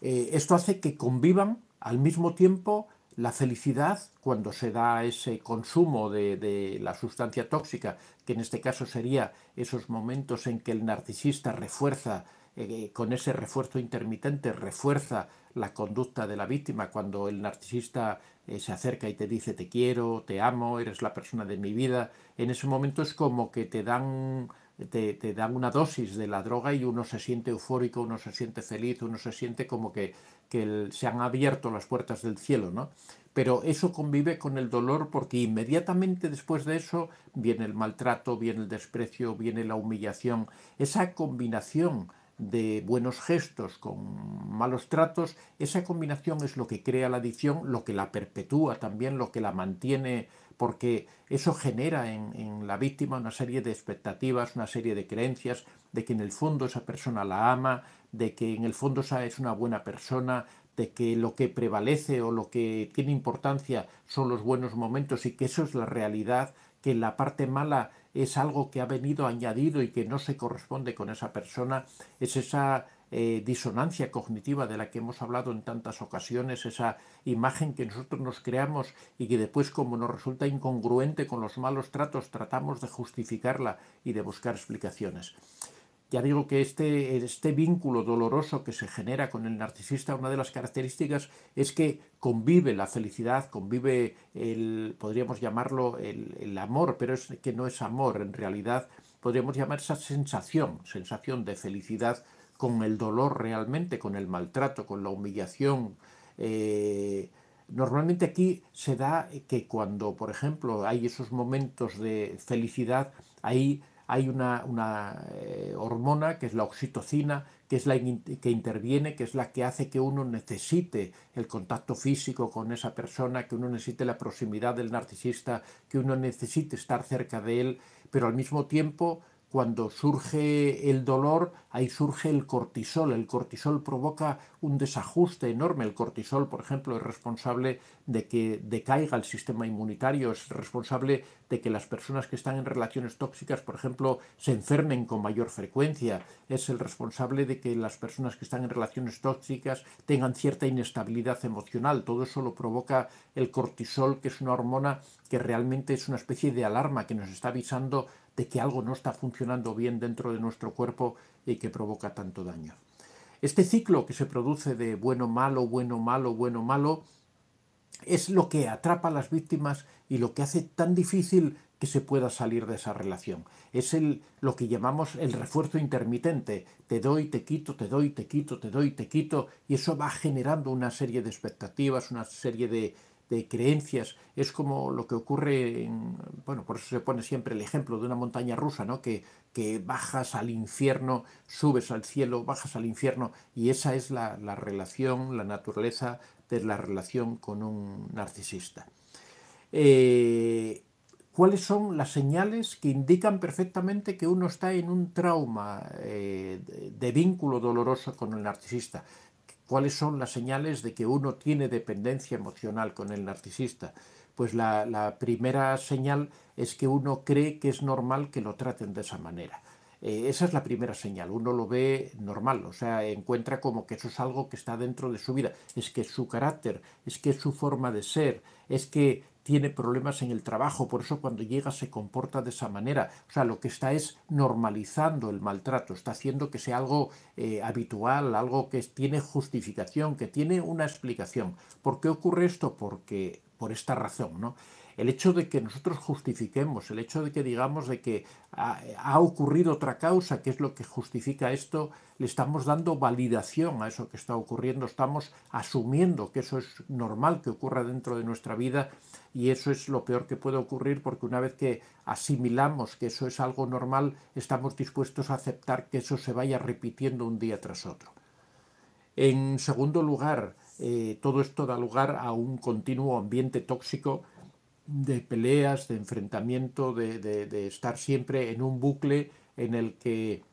Eh, esto hace que convivan al mismo tiempo la felicidad cuando se da ese consumo de, la sustancia tóxica, que en este caso sería esos momentos en que el narcisista refuerza, eh, eh, con ese refuerzo intermitente, refuerza la conducta de la víctima, cuando el narcisista se acerca y te dice te quiero, te amo, eres la persona de mi vida, en ese momento es como que te dan te, dan una dosis de la droga y uno se siente eufórico, uno se siente feliz, uno se siente como que, se han abierto las puertas del cielo, ¿no? Pero eso convive con el dolor porque inmediatamente después de eso viene el maltrato, viene el desprecio, viene la humillación. Esa combinación de buenos gestos con malos tratos, esa combinación es lo que crea la adicción, lo que la perpetúa también, lo que la mantiene porque eso genera en, la víctima una serie de expectativas, una serie de creencias de que en el fondo esa persona la ama, de que en el fondo esa es una buena persona, de que lo que prevalece o lo que tiene importancia son los buenos momentos y que eso es la realidad, que la parte mala es algo que ha venido añadido y que no se corresponde con esa persona, es esa eh, disonancia cognitiva de la que hemos hablado en tantas ocasiones, esa imagen que nosotros nos creamos y que después como nos resulta incongruente con los malos tratos tratamos de justificarla y de buscar explicaciones. Ya digo que este, este, vínculo doloroso que se genera con el narcisista, una de las características es que convive la felicidad, convive el, podríamos llamarlo el, el amor, pero es que no es amor, en realidad podríamos llamar esa sensación, sensación de felicidad con el dolor realmente, con el maltrato, con la humillación. Eh, normalmente aquí se da que cuando, por ejemplo, hay esos momentos de felicidad, ahí hay una, eh, hormona que es la oxitocina, que es la que interviene, que es la que hace que uno necesite el contacto físico con esa persona, que uno necesite la proximidad del narcisista, que uno necesite estar cerca de él, pero al mismo tiempo cuando surge el dolor, ahí surge el cortisol. El cortisol provoca un desajuste enorme. El cortisol, por ejemplo, es responsable de que decaiga el sistema inmunitario, es responsable de que las personas que están en relaciones tóxicas, por ejemplo, se enfermen con mayor frecuencia, es el responsable de que las personas que están en relaciones tóxicas tengan cierta inestabilidad emocional. Todo eso lo provoca el cortisol, que es una hormona que realmente es una especie de alarma que nos está avisando de que algo no está funcionando bien dentro de nuestro cuerpo y que provoca tanto daño. Este ciclo que se produce de bueno, malo, bueno, malo, bueno, malo, es lo que atrapa a las víctimas y lo que hace tan difícil que se pueda salir de esa relación. Es el, lo que llamamos el refuerzo intermitente. Te doy, te quito, te doy, te quito, te doy, te quito. Y eso va generando una serie de expectativas, una serie de, de creencias. Es como lo que ocurre, bueno, por eso se pone siempre el ejemplo de una montaña rusa, ¿no? Que, que bajas al infierno, subes al cielo, bajas al infierno, y esa es la, relación, la naturaleza de la relación con un narcisista. Eh, ¿Cuáles son las señales que indican perfectamente que uno está en un trauma eh, de vínculo doloroso con el narcisista? ¿Cuáles son las señales de que uno tiene dependencia emocional con el narcisista? Pues la, primera señal es que uno cree que es normal que lo traten de esa manera. Eh, esa es la primera señal, uno lo ve normal, o sea, encuentra como que eso es algo que está dentro de su vida, es que es su carácter, es que es su forma de ser, es que tiene problemas en el trabajo, por eso cuando llega se comporta de esa manera. O sea, lo que está es normalizando el maltrato, está haciendo que sea algo eh, habitual, algo que tiene justificación, que tiene una explicación. ¿Por qué ocurre esto? Porque por esta razón, ¿no? El hecho de que nosotros justifiquemos, el hecho de que digamos de que ha, ocurrido otra causa, que es lo que justifica esto, le estamos dando validación a eso que está ocurriendo, estamos asumiendo que eso es normal que ocurra dentro de nuestra vida y eso es lo peor que puede ocurrir porque una vez que asimilamos que eso es algo normal, estamos dispuestos a aceptar que eso se vaya repitiendo un día tras otro. En segundo lugar, eh, todo esto da lugar a un continuo ambiente tóxico de peleas, de enfrentamiento, de, estar siempre en un bucle en el que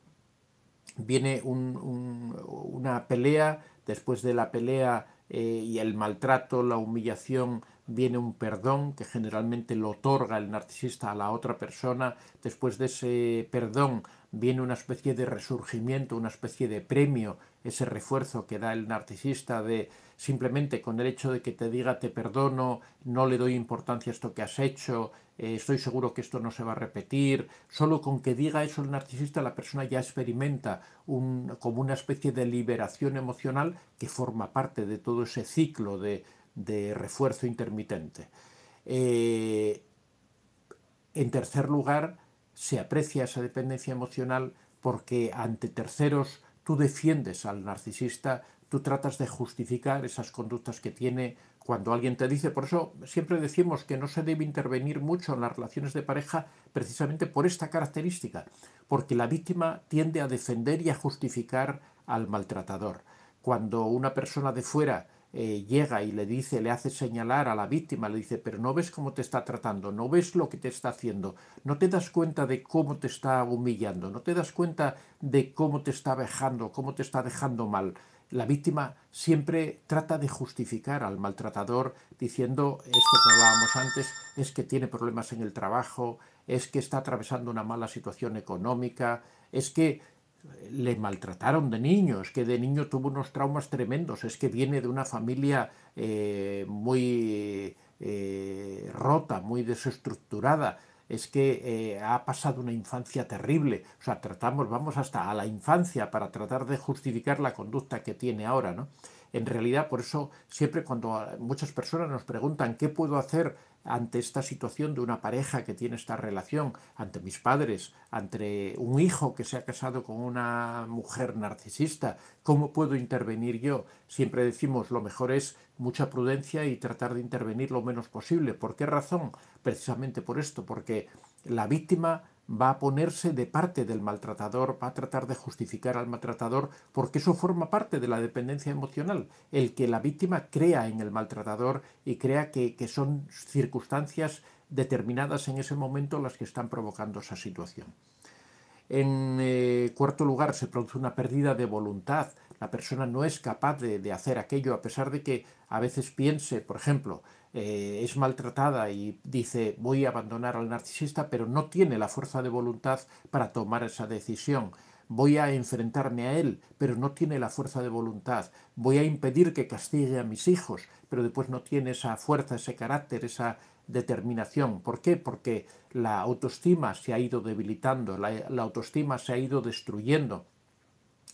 viene una pelea, después de la pelea eh, y el maltrato, la humillación, viene un perdón que generalmente lo otorga el narcisista a la otra persona, después de ese perdón viene una especie de resurgimiento, una especie de premio, ese refuerzo que da el narcisista de simplemente con el hecho de que te diga te perdono, no le doy importancia a esto que has hecho, eh, estoy seguro que esto no se va a repetir, solo con que diga eso el narcisista la persona ya experimenta un, como una especie de liberación emocional que forma parte de todo ese ciclo de de refuerzo intermitente. Eh, en tercer lugar, se aprecia esa dependencia emocional porque ante terceros tú defiendes al narcisista, tú tratas de justificar esas conductas que tiene cuando alguien te dice. Por eso siempre decimos que no se debe intervenir mucho en las relaciones de pareja precisamente por esta característica, porque la víctima tiende a defender y a justificar al maltratador. Cuando una persona de fuera eh, llega y le dice, le hace señalar a la víctima, le dice, pero no ves cómo te está tratando, no ves lo que te está haciendo, no te das cuenta de cómo te está humillando, no te das cuenta de cómo te está dejando, cómo te está dejando mal. La víctima siempre trata de justificar al maltratador diciendo esto que hablábamos antes, es que tiene problemas en el trabajo, es que está atravesando una mala situación económica, es que le maltrataron de niño, es que de niño tuvo unos traumas tremendos, es que viene de una familia eh, muy eh, rota, muy desestructurada, es que eh, ha pasado una infancia terrible, o sea, tratamos, vamos hasta a la infancia para tratar de justificar la conducta que tiene ahora, ¿no? En realidad, por eso siempre cuando muchas personas nos preguntan qué puedo hacer ante esta situación de una pareja que tiene esta relación, ante mis padres, ante un hijo que se ha casado con una mujer narcisista, ¿cómo puedo intervenir yo? Siempre decimos lo mejor es mucha prudencia y tratar de intervenir lo menos posible. ¿Por qué razón? Precisamente por esto, porque la víctima va a ponerse de parte del maltratador, va a tratar de justificar al maltratador, porque eso forma parte de la dependencia emocional, el que la víctima crea en el maltratador y crea que, son circunstancias determinadas en ese momento las que están provocando esa situación. En eh, cuarto lugar, se produce una pérdida de voluntad. La persona no es capaz de, de hacer aquello, a pesar de que a veces piense, por ejemplo, eh, es maltratada y dice voy a abandonar al narcisista, pero no tiene la fuerza de voluntad para tomar esa decisión. Voy a enfrentarme a él, pero no tiene la fuerza de voluntad. Voy a impedir que castigue a mis hijos, pero después no tiene esa fuerza, ese carácter, esa determinación. ¿Por qué? Porque la autoestima se ha ido debilitando, la autoestima se ha ido destruyendo.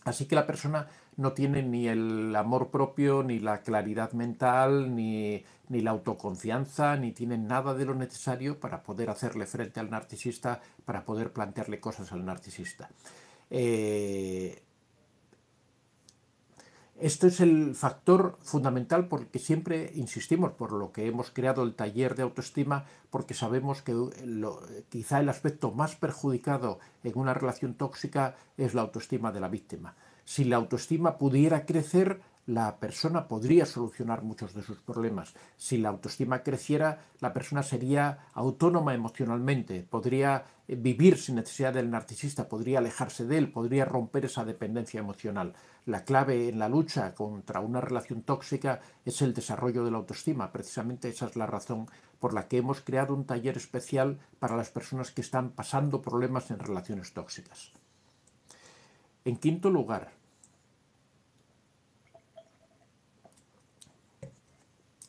Así que la persona no tienen ni el amor propio, ni la claridad mental, ni, la autoconfianza, ni tienen nada de lo necesario para poder hacerle frente al narcisista, para poder plantearle cosas al narcisista. Este esto es el factor fundamental porque siempre insistimos, por lo que hemos creado el taller de autoestima, porque sabemos que quizá el aspecto más perjudicado en una relación tóxica es la autoestima de la víctima. Si la autoestima pudiera crecer, la persona podría solucionar muchos de sus problemas. Si la autoestima creciera, la persona sería autónoma emocionalmente, podría eh, vivir sin necesidad del narcisista, podría alejarse de él, podría romper esa dependencia emocional. La clave en la lucha contra una relación tóxica es el desarrollo de la autoestima. Precisamente esa es la razón por la que hemos creado un taller especial para las personas que están pasando problemas en relaciones tóxicas. En quinto lugar,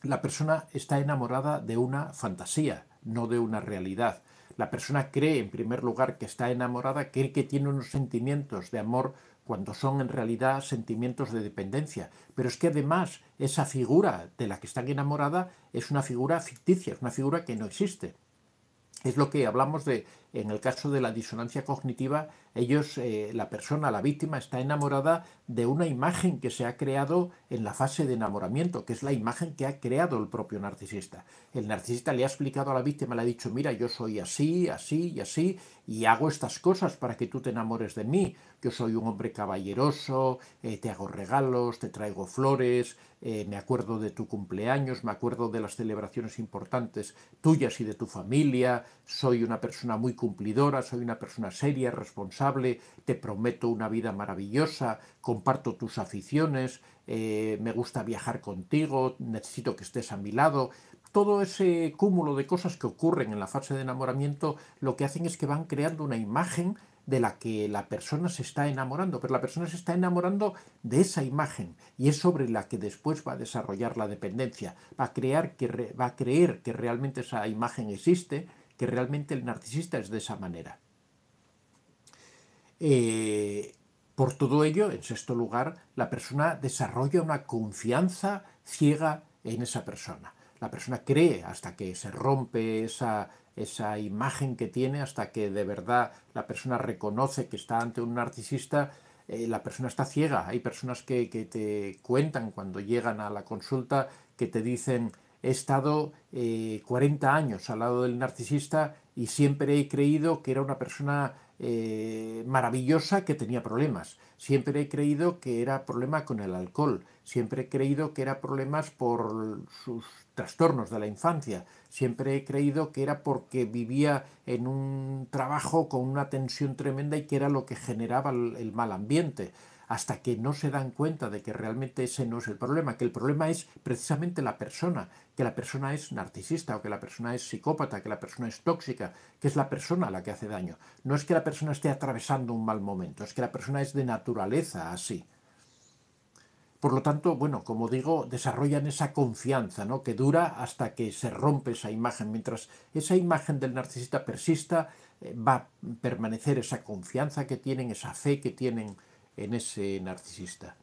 la persona está enamorada de una fantasía, no de una realidad. La persona cree, en primer lugar, que está enamorada, cree que tiene unos sentimientos de amor cuando son en realidad sentimientos de dependencia. Pero es que además esa figura de la que están enamorada es una figura ficticia, es una figura que no existe. Es lo que hablamos de, en el caso de la disonancia cognitiva, ellos, eh, la persona, la víctima, está enamorada de una imagen que se ha creado en la fase de enamoramiento, que es la imagen que ha creado el propio narcisista. El narcisista le ha explicado a la víctima, le ha dicho, mira, yo soy así, así y así, y hago estas cosas para que tú te enamores de mí. Yo soy un hombre caballeroso, eh, te hago regalos, te traigo flores, eh, me acuerdo de tu cumpleaños, me acuerdo de las celebraciones importantes tuyas y de tu familia, soy una persona muy cumplidora, soy una persona seria, responsable, te prometo una vida maravillosa, comparto tus aficiones, eh, me gusta viajar contigo, necesito que estés a mi lado. Todo ese cúmulo de cosas que ocurren en la fase de enamoramiento lo que hacen es que van creando una imagen de la que la persona se está enamorando, pero la persona se está enamorando de esa imagen y es sobre la que después va a desarrollar la dependencia, va a, que va a creer que realmente esa imagen existe, que realmente el narcisista es de esa manera. Eh, por todo ello, en sexto lugar, la persona desarrolla una confianza ciega en esa persona. La persona cree hasta que se rompe esa esa imagen que tiene hasta que de verdad la persona reconoce que está ante un narcisista, eh, la persona está ciega. Hay personas que, te cuentan cuando llegan a la consulta que te dicen he estado 40 eh, años al lado del narcisista y siempre he creído que era una persona eh, maravillosa que tenía problemas. Siempre he creído que era problema con el alcohol. Siempre he creído que era problemas por sus trastornos de la infancia. Siempre he creído que era porque vivía en un trabajo con una tensión tremenda y que era lo que generaba el, mal ambiente, hasta que no se dan cuenta de que realmente ese no es el problema, que el problema es precisamente la persona, que la persona es narcisista o que la persona es psicópata, que la persona es tóxica, que es la persona la que hace daño. No es que la persona esté atravesando un mal momento, es que la persona es de naturaleza así. Por lo tanto, bueno, como digo, desarrollan esa confianza ¿no? que dura hasta que se rompe esa imagen. Mientras esa imagen del narcisista persista, eh, va a permanecer esa confianza que tienen, esa fe que tienen en ese narcisista.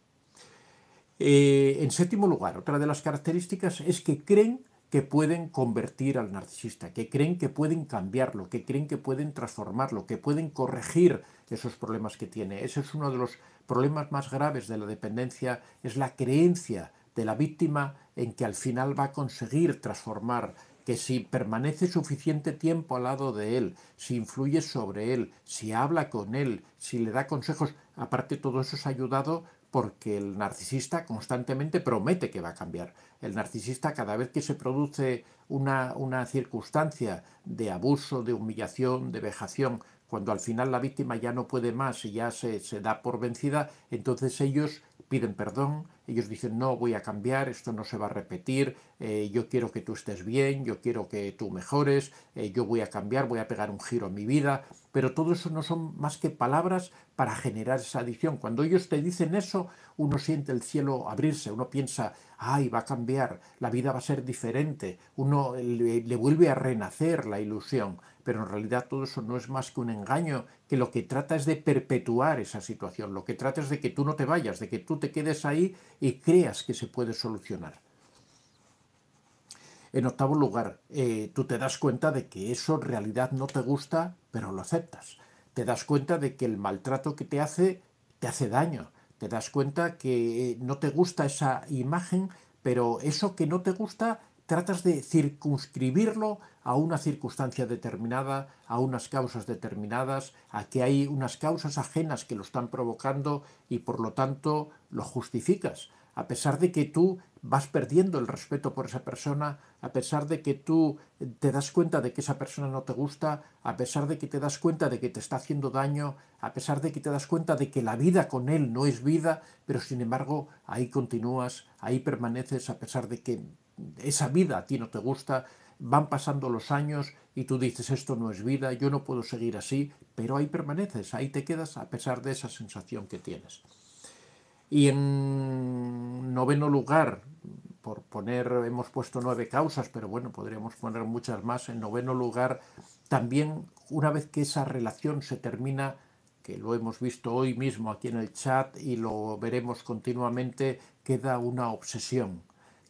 Eh, en séptimo lugar, otra de las características es que creen que pueden convertir al narcisista, que creen que pueden cambiarlo, que creen que pueden transformarlo, que pueden corregir esos problemas que tiene. Ese es uno de los problemas más graves de la dependencia, es la creencia de la víctima en que al final va a conseguir transformar, que si permanece suficiente tiempo al lado de él, si influye sobre él, si habla con él, si le da consejos, aparte todo eso es ayudado porque el narcisista constantemente promete que va a cambiar. El narcisista cada vez que se produce una, circunstancia de abuso, de humillación, de vejación, cuando al final la víctima ya no puede más y ya se, se da por vencida, entonces ellos piden perdón, ellos dicen, no, voy a cambiar, esto no se va a repetir, eh, yo quiero que tú estés bien, yo quiero que tú mejores, eh, yo voy a cambiar, voy a pegar un giro a mi vida, pero todo eso no son más que palabras para generar esa adicción. Cuando ellos te dicen eso, uno siente el cielo abrirse, uno piensa, ay, va a cambiar, la vida va a ser diferente, uno le vuelve a renacer la ilusión, pero en realidad todo eso no es más que un engaño, que lo que trata es de perpetuar esa situación, lo que trata es de que tú no te vayas, de que tú te quedes ahí y creas que se puede solucionar. En octavo lugar, eh, tú te das cuenta de que eso en realidad no te gusta, pero lo aceptas. Te das cuenta de que el maltrato que te hace te hace daño. Te das cuenta que eh, no te gusta esa imagen, pero eso que no te gusta tratas de circunscribirlo a una circunstancia determinada, a unas causas determinadas, a que hay unas causas ajenas que lo están provocando y por lo tanto lo justificas, a pesar de que tú vas perdiendo el respeto por esa persona, a pesar de que tú te das cuenta de que esa persona no te gusta, a pesar de que te das cuenta de que te está haciendo daño, a pesar de que te das cuenta de que la vida con él no es vida, pero sin embargo ahí continúas, ahí permaneces a pesar de que esa vida a ti no te gusta, van pasando los años y tú dices esto no es vida, yo no puedo seguir así, pero ahí permaneces, ahí te quedas a pesar de esa sensación que tienes. Y en noveno lugar, por poner, hemos puesto nueve causas, pero bueno, podríamos poner muchas más. En noveno lugar, también una vez que esa relación se termina, que lo hemos visto hoy mismo aquí en el chat y lo veremos continuamente, queda una obsesión.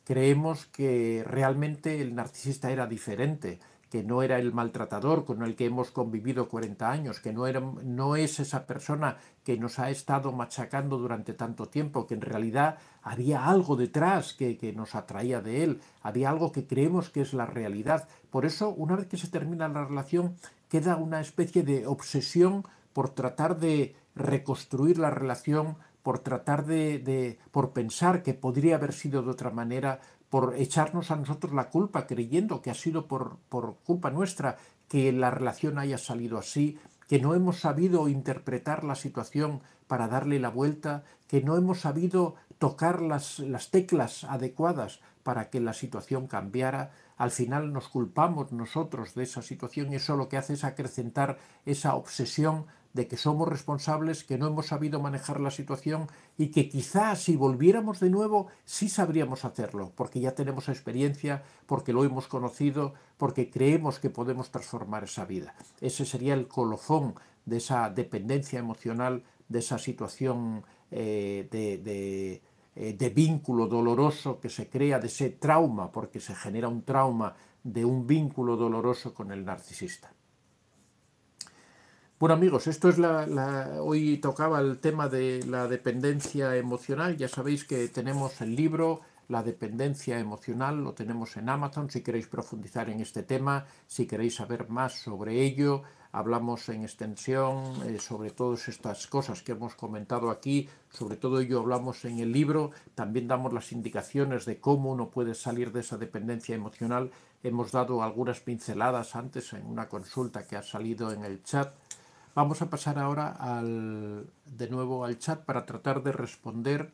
Creemos que realmente el narcisista era diferente, que no era el maltratador con el que hemos convivido 40 años, que no, era, no es esa persona que nos ha estado machacando durante tanto tiempo, que en realidad había algo detrás que, que, nos atraía de él, había algo que creemos que es la realidad. Por eso, una vez que se termina la relación, queda una especie de obsesión por tratar de reconstruir la relación por tratar de, por pensar que podría haber sido de otra manera, por echarnos a nosotros la culpa, creyendo que ha sido por, culpa nuestra que la relación haya salido así, que no hemos sabido interpretar la situación para darle la vuelta, que no hemos sabido tocar las, las, teclas adecuadas para que la situación cambiara, al final nos culpamos nosotros de esa situación y eso lo que hace es acrecentar esa obsesión de que somos responsables, que no hemos sabido manejar la situación y que quizás si volviéramos de nuevo sí sabríamos hacerlo, porque ya tenemos experiencia, porque lo hemos conocido, porque creemos que podemos transformar esa vida. Ese sería el colofón de esa dependencia emocional, de esa situación eh, eh, de vínculo doloroso que se crea, de ese trauma, porque se genera un trauma de un vínculo doloroso con el narcisista. Bueno amigos, esto es la, hoy tocaba el tema de la dependencia emocional. Ya sabéis que tenemos el libro La dependencia emocional, lo tenemos en Amazon. Si queréis profundizar en este tema, si queréis saber más sobre ello, hablamos en extensión eh, sobre todas estas cosas que hemos comentado aquí, sobre todo ello hablamos en el libro, también damos las indicaciones de cómo uno puede salir de esa dependencia emocional, hemos dado algunas pinceladas antes en una consulta que ha salido en el chat Vamos a pasar ahora al, de nuevo al chat para tratar de responder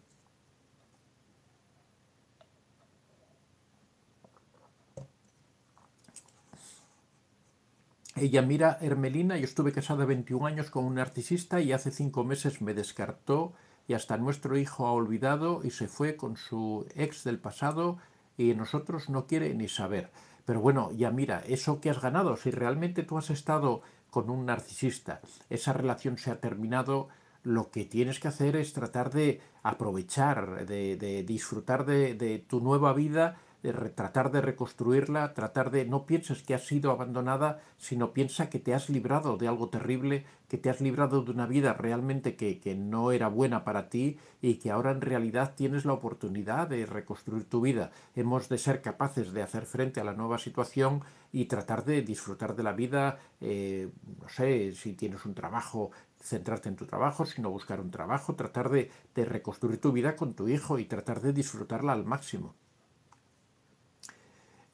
Ella mira, Hermelina, yo estuve casada 21 años con un narcisista y hace 5 meses me descartó y hasta nuestro hijo ha olvidado y se fue con su ex del pasado y nosotros no quiere ni saber. Pero bueno, ya mira, eso que has ganado, si realmente tú has estado con un narcisista, esa relación se ha terminado, lo que tienes que hacer es tratar de aprovechar, de, disfrutar de tu nueva vida tratar de reconstruirla, tratar de no pienses que has sido abandonada, sino piensa que te has librado de algo terrible, que te has librado de una vida realmente que, no era buena para ti y que ahora en realidad tienes la oportunidad de reconstruir tu vida. Hemos de ser capaces de hacer frente a la nueva situación y tratar de disfrutar de la vida, eh, no sé, si tienes un trabajo, centrarte en tu trabajo, sino buscar un trabajo, tratar de reconstruir tu vida con tu hijo y tratar de disfrutarla al máximo.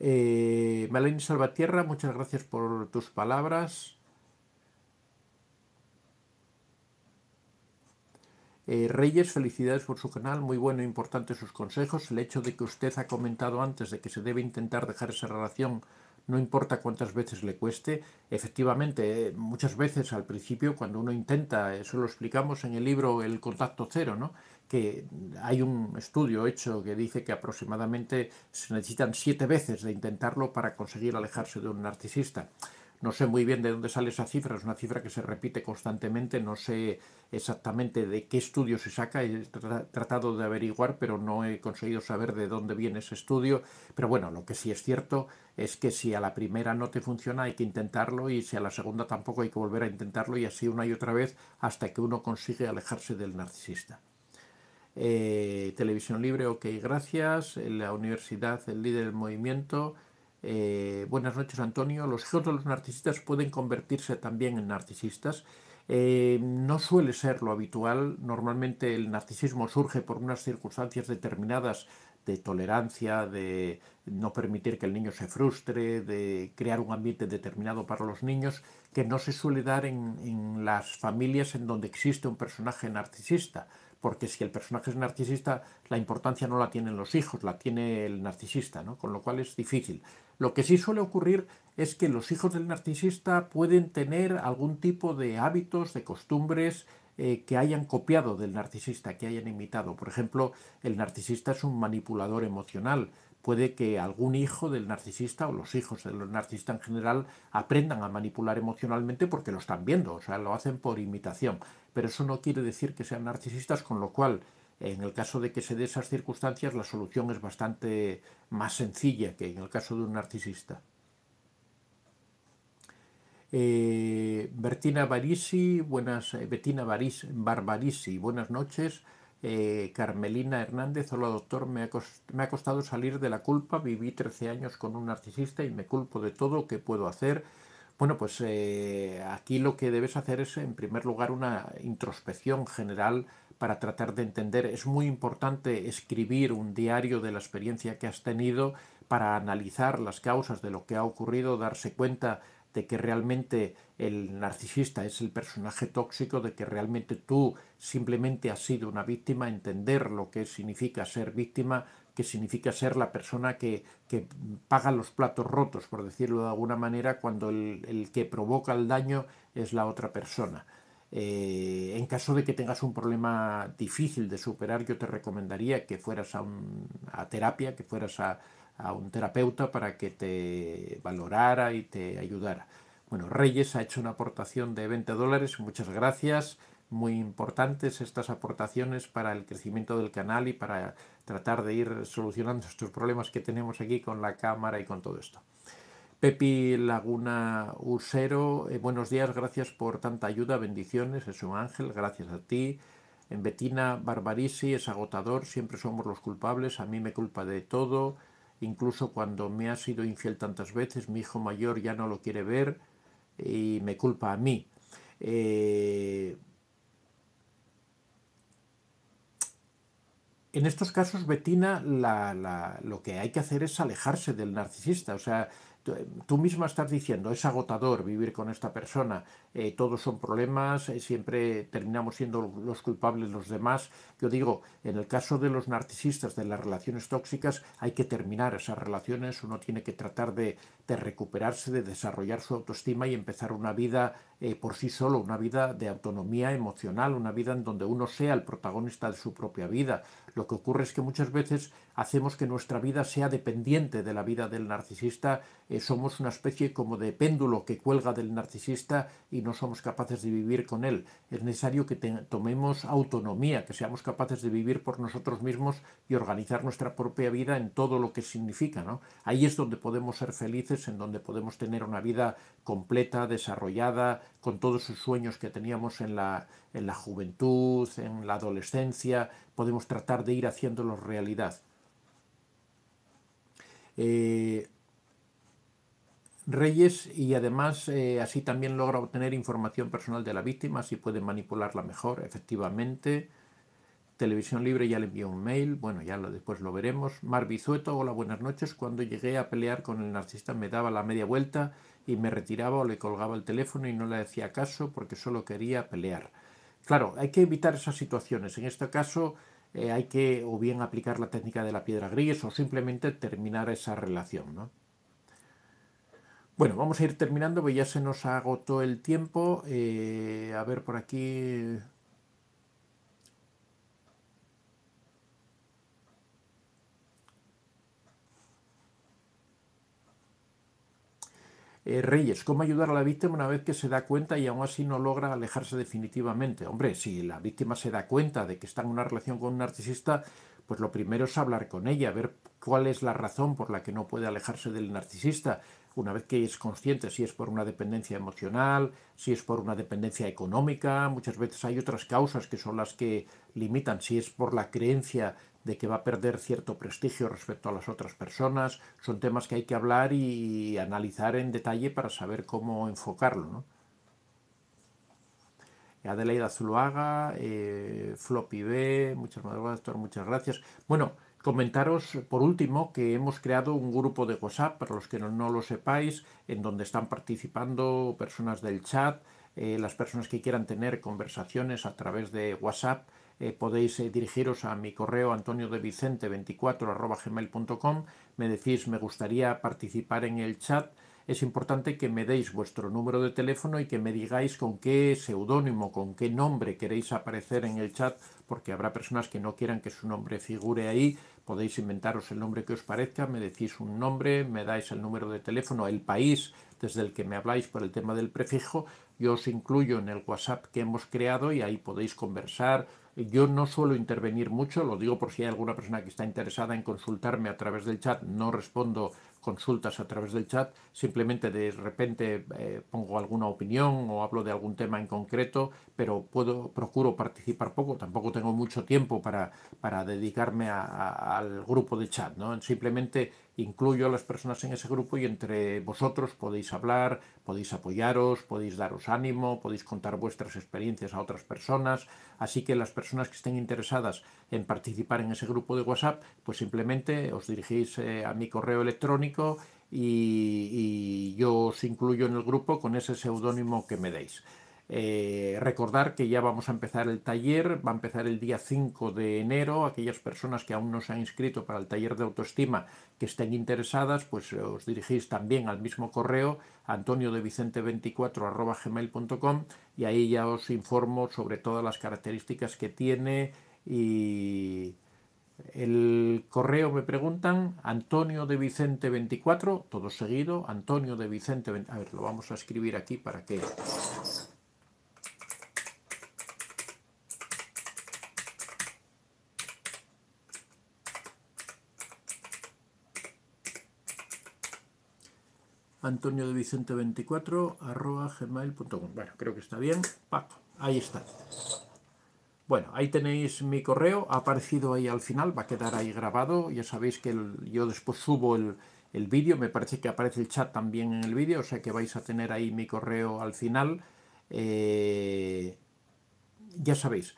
Eh, Melanie Salvatierra, muchas gracias por tus palabras. Eh, Reyes, felicidades por su canal, muy bueno e importante sus consejos. El hecho de que usted ha comentado antes de que se debe intentar dejar esa relación, no importa cuántas veces le cueste, efectivamente, eh, muchas veces al principio cuando uno intenta, eh, eso lo explicamos en el libro El contacto cero, ¿no? que hay un estudio hecho que dice que aproximadamente se necesitan siete veces de intentarlo para conseguir alejarse de un narcisista. No sé muy bien de dónde sale esa cifra, es una cifra que se repite constantemente, no sé exactamente de qué estudio se saca, he tratado de averiguar, pero no he conseguido saber de dónde viene ese estudio. Pero bueno, lo que sí es cierto es que si a la primera no te funciona hay que intentarlo y si a la segunda tampoco hay que volver a intentarlo y así una y otra vez hasta que uno consigue alejarse del narcisista. Eh, televisión Libre, ok, gracias. La Universidad, el líder del movimiento. Eh, buenas noches, Antonio. Los hijos de los narcisistas pueden convertirse también en narcisistas. Eh, no suele ser lo habitual. Normalmente el narcisismo surge por unas circunstancias determinadas de tolerancia, de no permitir que el niño se frustre, de crear un ambiente determinado para los niños, que no se suele dar en las familias en donde existe un personaje narcisista porque si el personaje es narcisista, la importancia no la tienen los hijos, la tiene el narcisista, ¿no? con lo cual es difícil. Lo que sí suele ocurrir es que los hijos del narcisista pueden tener algún tipo de hábitos, de costumbres eh, que hayan copiado del narcisista, que hayan imitado. Por ejemplo, el narcisista es un manipulador emocional, puede que algún hijo del narcisista o los hijos del narcisista en general aprendan a manipular emocionalmente porque lo están viendo, o sea, lo hacen por imitación. Pero eso no quiere decir que sean narcisistas, con lo cual, en el caso de que se dé esas circunstancias, la solución es bastante más sencilla que en el caso de un narcisista. Eh, Bertina Barisi, buenas, eh, Bettina Barbarisi, buenas noches. Eh, Carmelina Hernández, hola doctor, me ha, costado salir de la culpa, viví 13 años con un narcisista y me culpo de todo, ¿qué puedo hacer? Bueno, pues eh, aquí lo que debes hacer es, en primer lugar, una introspección general para tratar de entender. Es muy importante escribir un diario de la experiencia que has tenido para analizar las causas de lo que ha ocurrido, darse cuenta de que realmente el narcisista es el personaje tóxico, de que realmente tú simplemente has sido una víctima, entender lo que significa ser víctima, que significa ser la persona que, paga los platos rotos, por decirlo de alguna manera, cuando el, que provoca el daño es la otra persona. Eh, en caso de que tengas un problema difícil de superar, yo te recomendaría que fueras a terapia, que fueras a, a un terapeuta para que te valorara y te ayudara. Bueno, Reyes ha hecho una aportación de 20 dólares, muchas gracias. Muy importantes estas aportaciones para el crecimiento del canal y para tratar de ir solucionando estos problemas que tenemos aquí con la cámara y con todo esto. Pepi Laguna Usero, eh, buenos días, gracias por tanta ayuda, bendiciones, es un ángel, gracias a ti. En Betina Barbarisi, es agotador, siempre somos los culpables, a mí me culpa de todo incluso cuando me ha sido infiel tantas veces, mi hijo mayor ya no lo quiere ver y me culpa a mí. Eh, en estos casos, Betina, lo que hay que hacer es alejarse del narcisista. O sea, tú misma estás diciendo, es agotador vivir con esta persona, eh, todos son problemas, eh, siempre terminamos siendo los culpables los demás. Yo digo, en el caso de los narcisistas, de las relaciones tóxicas, hay que terminar esas relaciones, uno tiene que tratar de, recuperarse, de desarrollar su autoestima y empezar una vida eh, por sí solo, una vida de autonomía emocional, una vida en donde uno sea el protagonista de su propia vida. Lo que ocurre es que muchas veces hacemos que nuestra vida sea dependiente de la vida del narcisista, somos una especie como de péndulo que cuelga del narcisista y no somos capaces de vivir con él. Es necesario que tomemos autonomía, que seamos capaces de vivir por nosotros mismos y organizar nuestra propia vida en todo lo que significa. ¿no? Ahí es donde podemos ser felices, en donde podemos tener una vida completa, desarrollada, con todos esos sueños que teníamos en la, juventud, en la adolescencia. Podemos tratar de ir haciéndolos realidad. Eh, Reyes y además eh, así también logra obtener información personal de la víctima, si puede manipularla mejor, efectivamente. Televisión Libre ya le envió un mail, bueno, ya lo, después lo veremos. Mar Bizueto, hola, buenas noches. Cuando llegué a pelear con el narcista me daba la media vuelta y me retiraba o le colgaba el teléfono y no le hacía caso porque solo quería pelear. Claro, hay que evitar esas situaciones. En este caso eh, hay que o bien aplicar la técnica de la piedra gris o simplemente terminar esa relación, ¿no? Bueno, vamos a ir terminando, ya se nos agotó el tiempo. Eh, a ver por aquí. Eh, Reyes, ¿cómo ayudar a la víctima una vez que se da cuenta y aún así no logra alejarse definitivamente? Hombre, si la víctima se da cuenta de que está en una relación con un narcisista, pues lo primero es hablar con ella, ver cuál es la razón por la que no puede alejarse del narcisista una vez que es consciente si es por una dependencia emocional, si es por una dependencia económica, muchas veces hay otras causas que son las que limitan, si es por la creencia de que va a perder cierto prestigio respecto a las otras personas, son temas que hay que hablar y analizar en detalle para saber cómo enfocarlo. ¿no? Adelaida Zuluaga, eh, Floppy B, muchas muchas gracias. Bueno, Comentaros, por último, que hemos creado un grupo de WhatsApp, para los que no, lo sepáis, en donde están participando personas del chat, eh, las personas que quieran tener conversaciones a través de WhatsApp. Eh, podéis eh, dirigiros a mi correo antoniodevicente24.gmail.com, me decís me gustaría participar en el chat, es importante que me deis vuestro número de teléfono y que me digáis con qué seudónimo, con qué nombre queréis aparecer en el chat, porque habrá personas que no quieran que su nombre figure ahí podéis inventaros el nombre que os parezca, me decís un nombre, me dais el número de teléfono, el país desde el que me habláis por el tema del prefijo, yo os incluyo en el WhatsApp que hemos creado y ahí podéis conversar. Yo no suelo intervenir mucho, lo digo por si hay alguna persona que está interesada en consultarme a través del chat, no respondo consultas a través del chat, simplemente de repente eh, pongo alguna opinión o hablo de algún tema en concreto, pero puedo, procuro participar poco, tampoco tengo mucho tiempo para, para dedicarme al grupo de chat, ¿no? Simplemente incluyo a las personas en ese grupo y entre vosotros podéis hablar, podéis apoyaros, podéis daros ánimo, podéis contar vuestras experiencias a otras personas. Así que las personas que estén interesadas en participar en ese grupo de WhatsApp, pues simplemente os dirigís eh, a mi correo electrónico y, yo os incluyo en el grupo con ese seudónimo que me deis. Eh, recordar que ya vamos a empezar el taller, va a empezar el día 5 de enero. Aquellas personas que aún no se han inscrito para el taller de autoestima que estén interesadas, pues os dirigís también al mismo correo antoniodevicente24.gmail.com y ahí ya os informo sobre todas las características que tiene y el correo me preguntan Antonio de Vicente 24, todo seguido, Antonio de Vicente, a ver, lo vamos a escribir aquí para que antonio de vicente 24 arroba gmail.com bueno creo que está bien ahí está bueno, ahí tenéis mi correo, ha aparecido ahí al final, va a quedar ahí grabado. Ya sabéis que yo después subo el, el vídeo, me parece que aparece el chat también en el vídeo, o sea que vais a tener ahí mi correo al final. Eh, ya sabéis,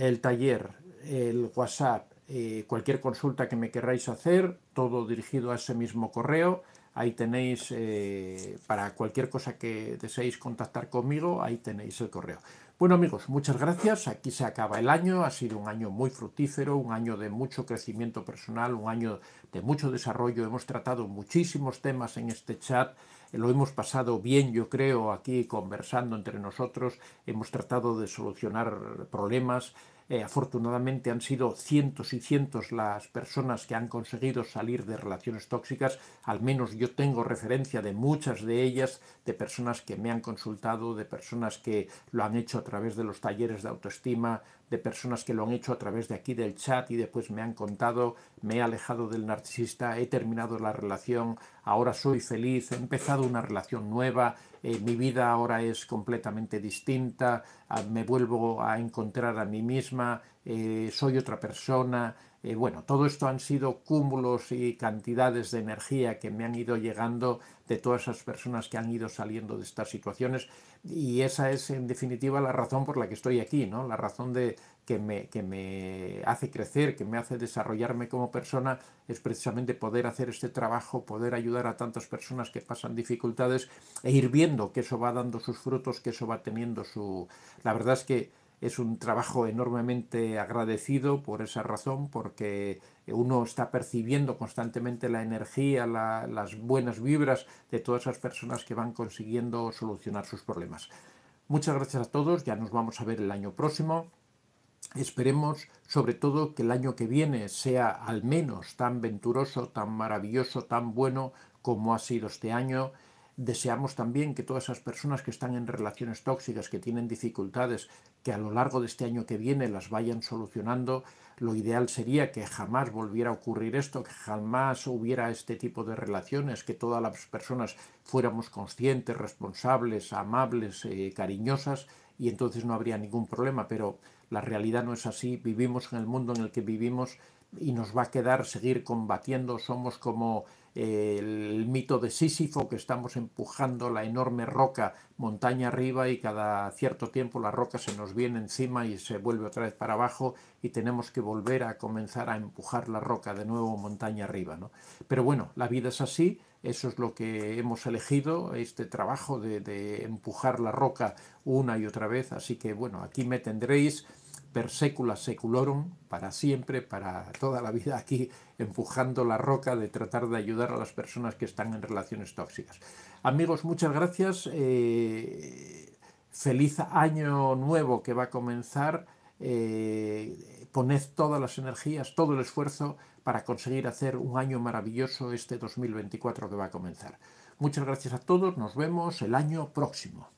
el taller, el WhatsApp, eh, cualquier consulta que me queráis hacer, todo dirigido a ese mismo correo. Ahí tenéis, eh, para cualquier cosa que deseéis contactar conmigo, ahí tenéis el correo. Bueno amigos, muchas gracias. Aquí se acaba el año. Ha sido un año muy fructífero, un año de mucho crecimiento personal, un año de mucho desarrollo. Hemos tratado muchísimos temas en este chat. Lo hemos pasado bien, yo creo, aquí conversando entre nosotros. Hemos tratado de solucionar problemas. Eh, afortunadamente han sido cientos y cientos las personas que han conseguido salir de relaciones tóxicas, al menos yo tengo referencia de muchas de ellas, de personas que me han consultado, de personas que lo han hecho a través de los talleres de autoestima, de personas que lo han hecho a través de aquí del chat y después me han contado, me he alejado del narcisista, he terminado la relación, ahora soy feliz, he empezado una relación nueva, eh, mi vida ahora es completamente distinta, ah, me vuelvo a encontrar a mí misma, eh, soy otra persona, eh, bueno, todo esto han sido cúmulos y cantidades de energía que me han ido llegando de todas esas personas que han ido saliendo de estas situaciones y esa es en definitiva la razón por la que estoy aquí, ¿no? La razón de que me, que me hace crecer, que me hace desarrollarme como persona es precisamente poder hacer este trabajo, poder ayudar a tantas personas que pasan dificultades e ir viendo que eso va dando sus frutos, que eso va teniendo su... La verdad es que es un trabajo enormemente agradecido por esa razón, porque uno está percibiendo constantemente la energía, las buenas vibras de todas esas personas que van consiguiendo solucionar sus problemas. Muchas gracias a todos, ya nos vamos a ver el año próximo. Esperemos sobre todo que el año que viene sea al menos tan venturoso, tan maravilloso, tan bueno como ha sido este año Deseamos también que todas esas personas que están en relaciones tóxicas, que tienen dificultades, que a lo largo de este año que viene las vayan solucionando. Lo ideal sería que jamás volviera a ocurrir esto, que jamás hubiera este tipo de relaciones, que todas las personas fuéramos conscientes, responsables, amables, eh, cariñosas, y entonces no habría ningún problema. Pero la realidad no es así. Vivimos en el mundo en el que vivimos y nos va a quedar seguir combatiendo. Somos como el mito de Sísifo, que estamos empujando la enorme roca montaña arriba y cada cierto tiempo la roca se nos viene encima y se vuelve otra vez para abajo y tenemos que volver a comenzar a empujar la roca de nuevo montaña arriba. Pero bueno, la vida es así, eso es lo que hemos elegido, este trabajo de empujar la roca una y otra vez, así que bueno, aquí me tendréis per secula seculorum, para siempre, para toda la vida aquí, empujando la roca de tratar de ayudar a las personas que están en relaciones tóxicas. Amigos, muchas gracias. Eh, feliz año nuevo que va a comenzar. Eh, poned todas las energías, todo el esfuerzo para conseguir hacer un año maravilloso este 2024 que va a comenzar. Muchas gracias a todos, nos vemos el año próximo.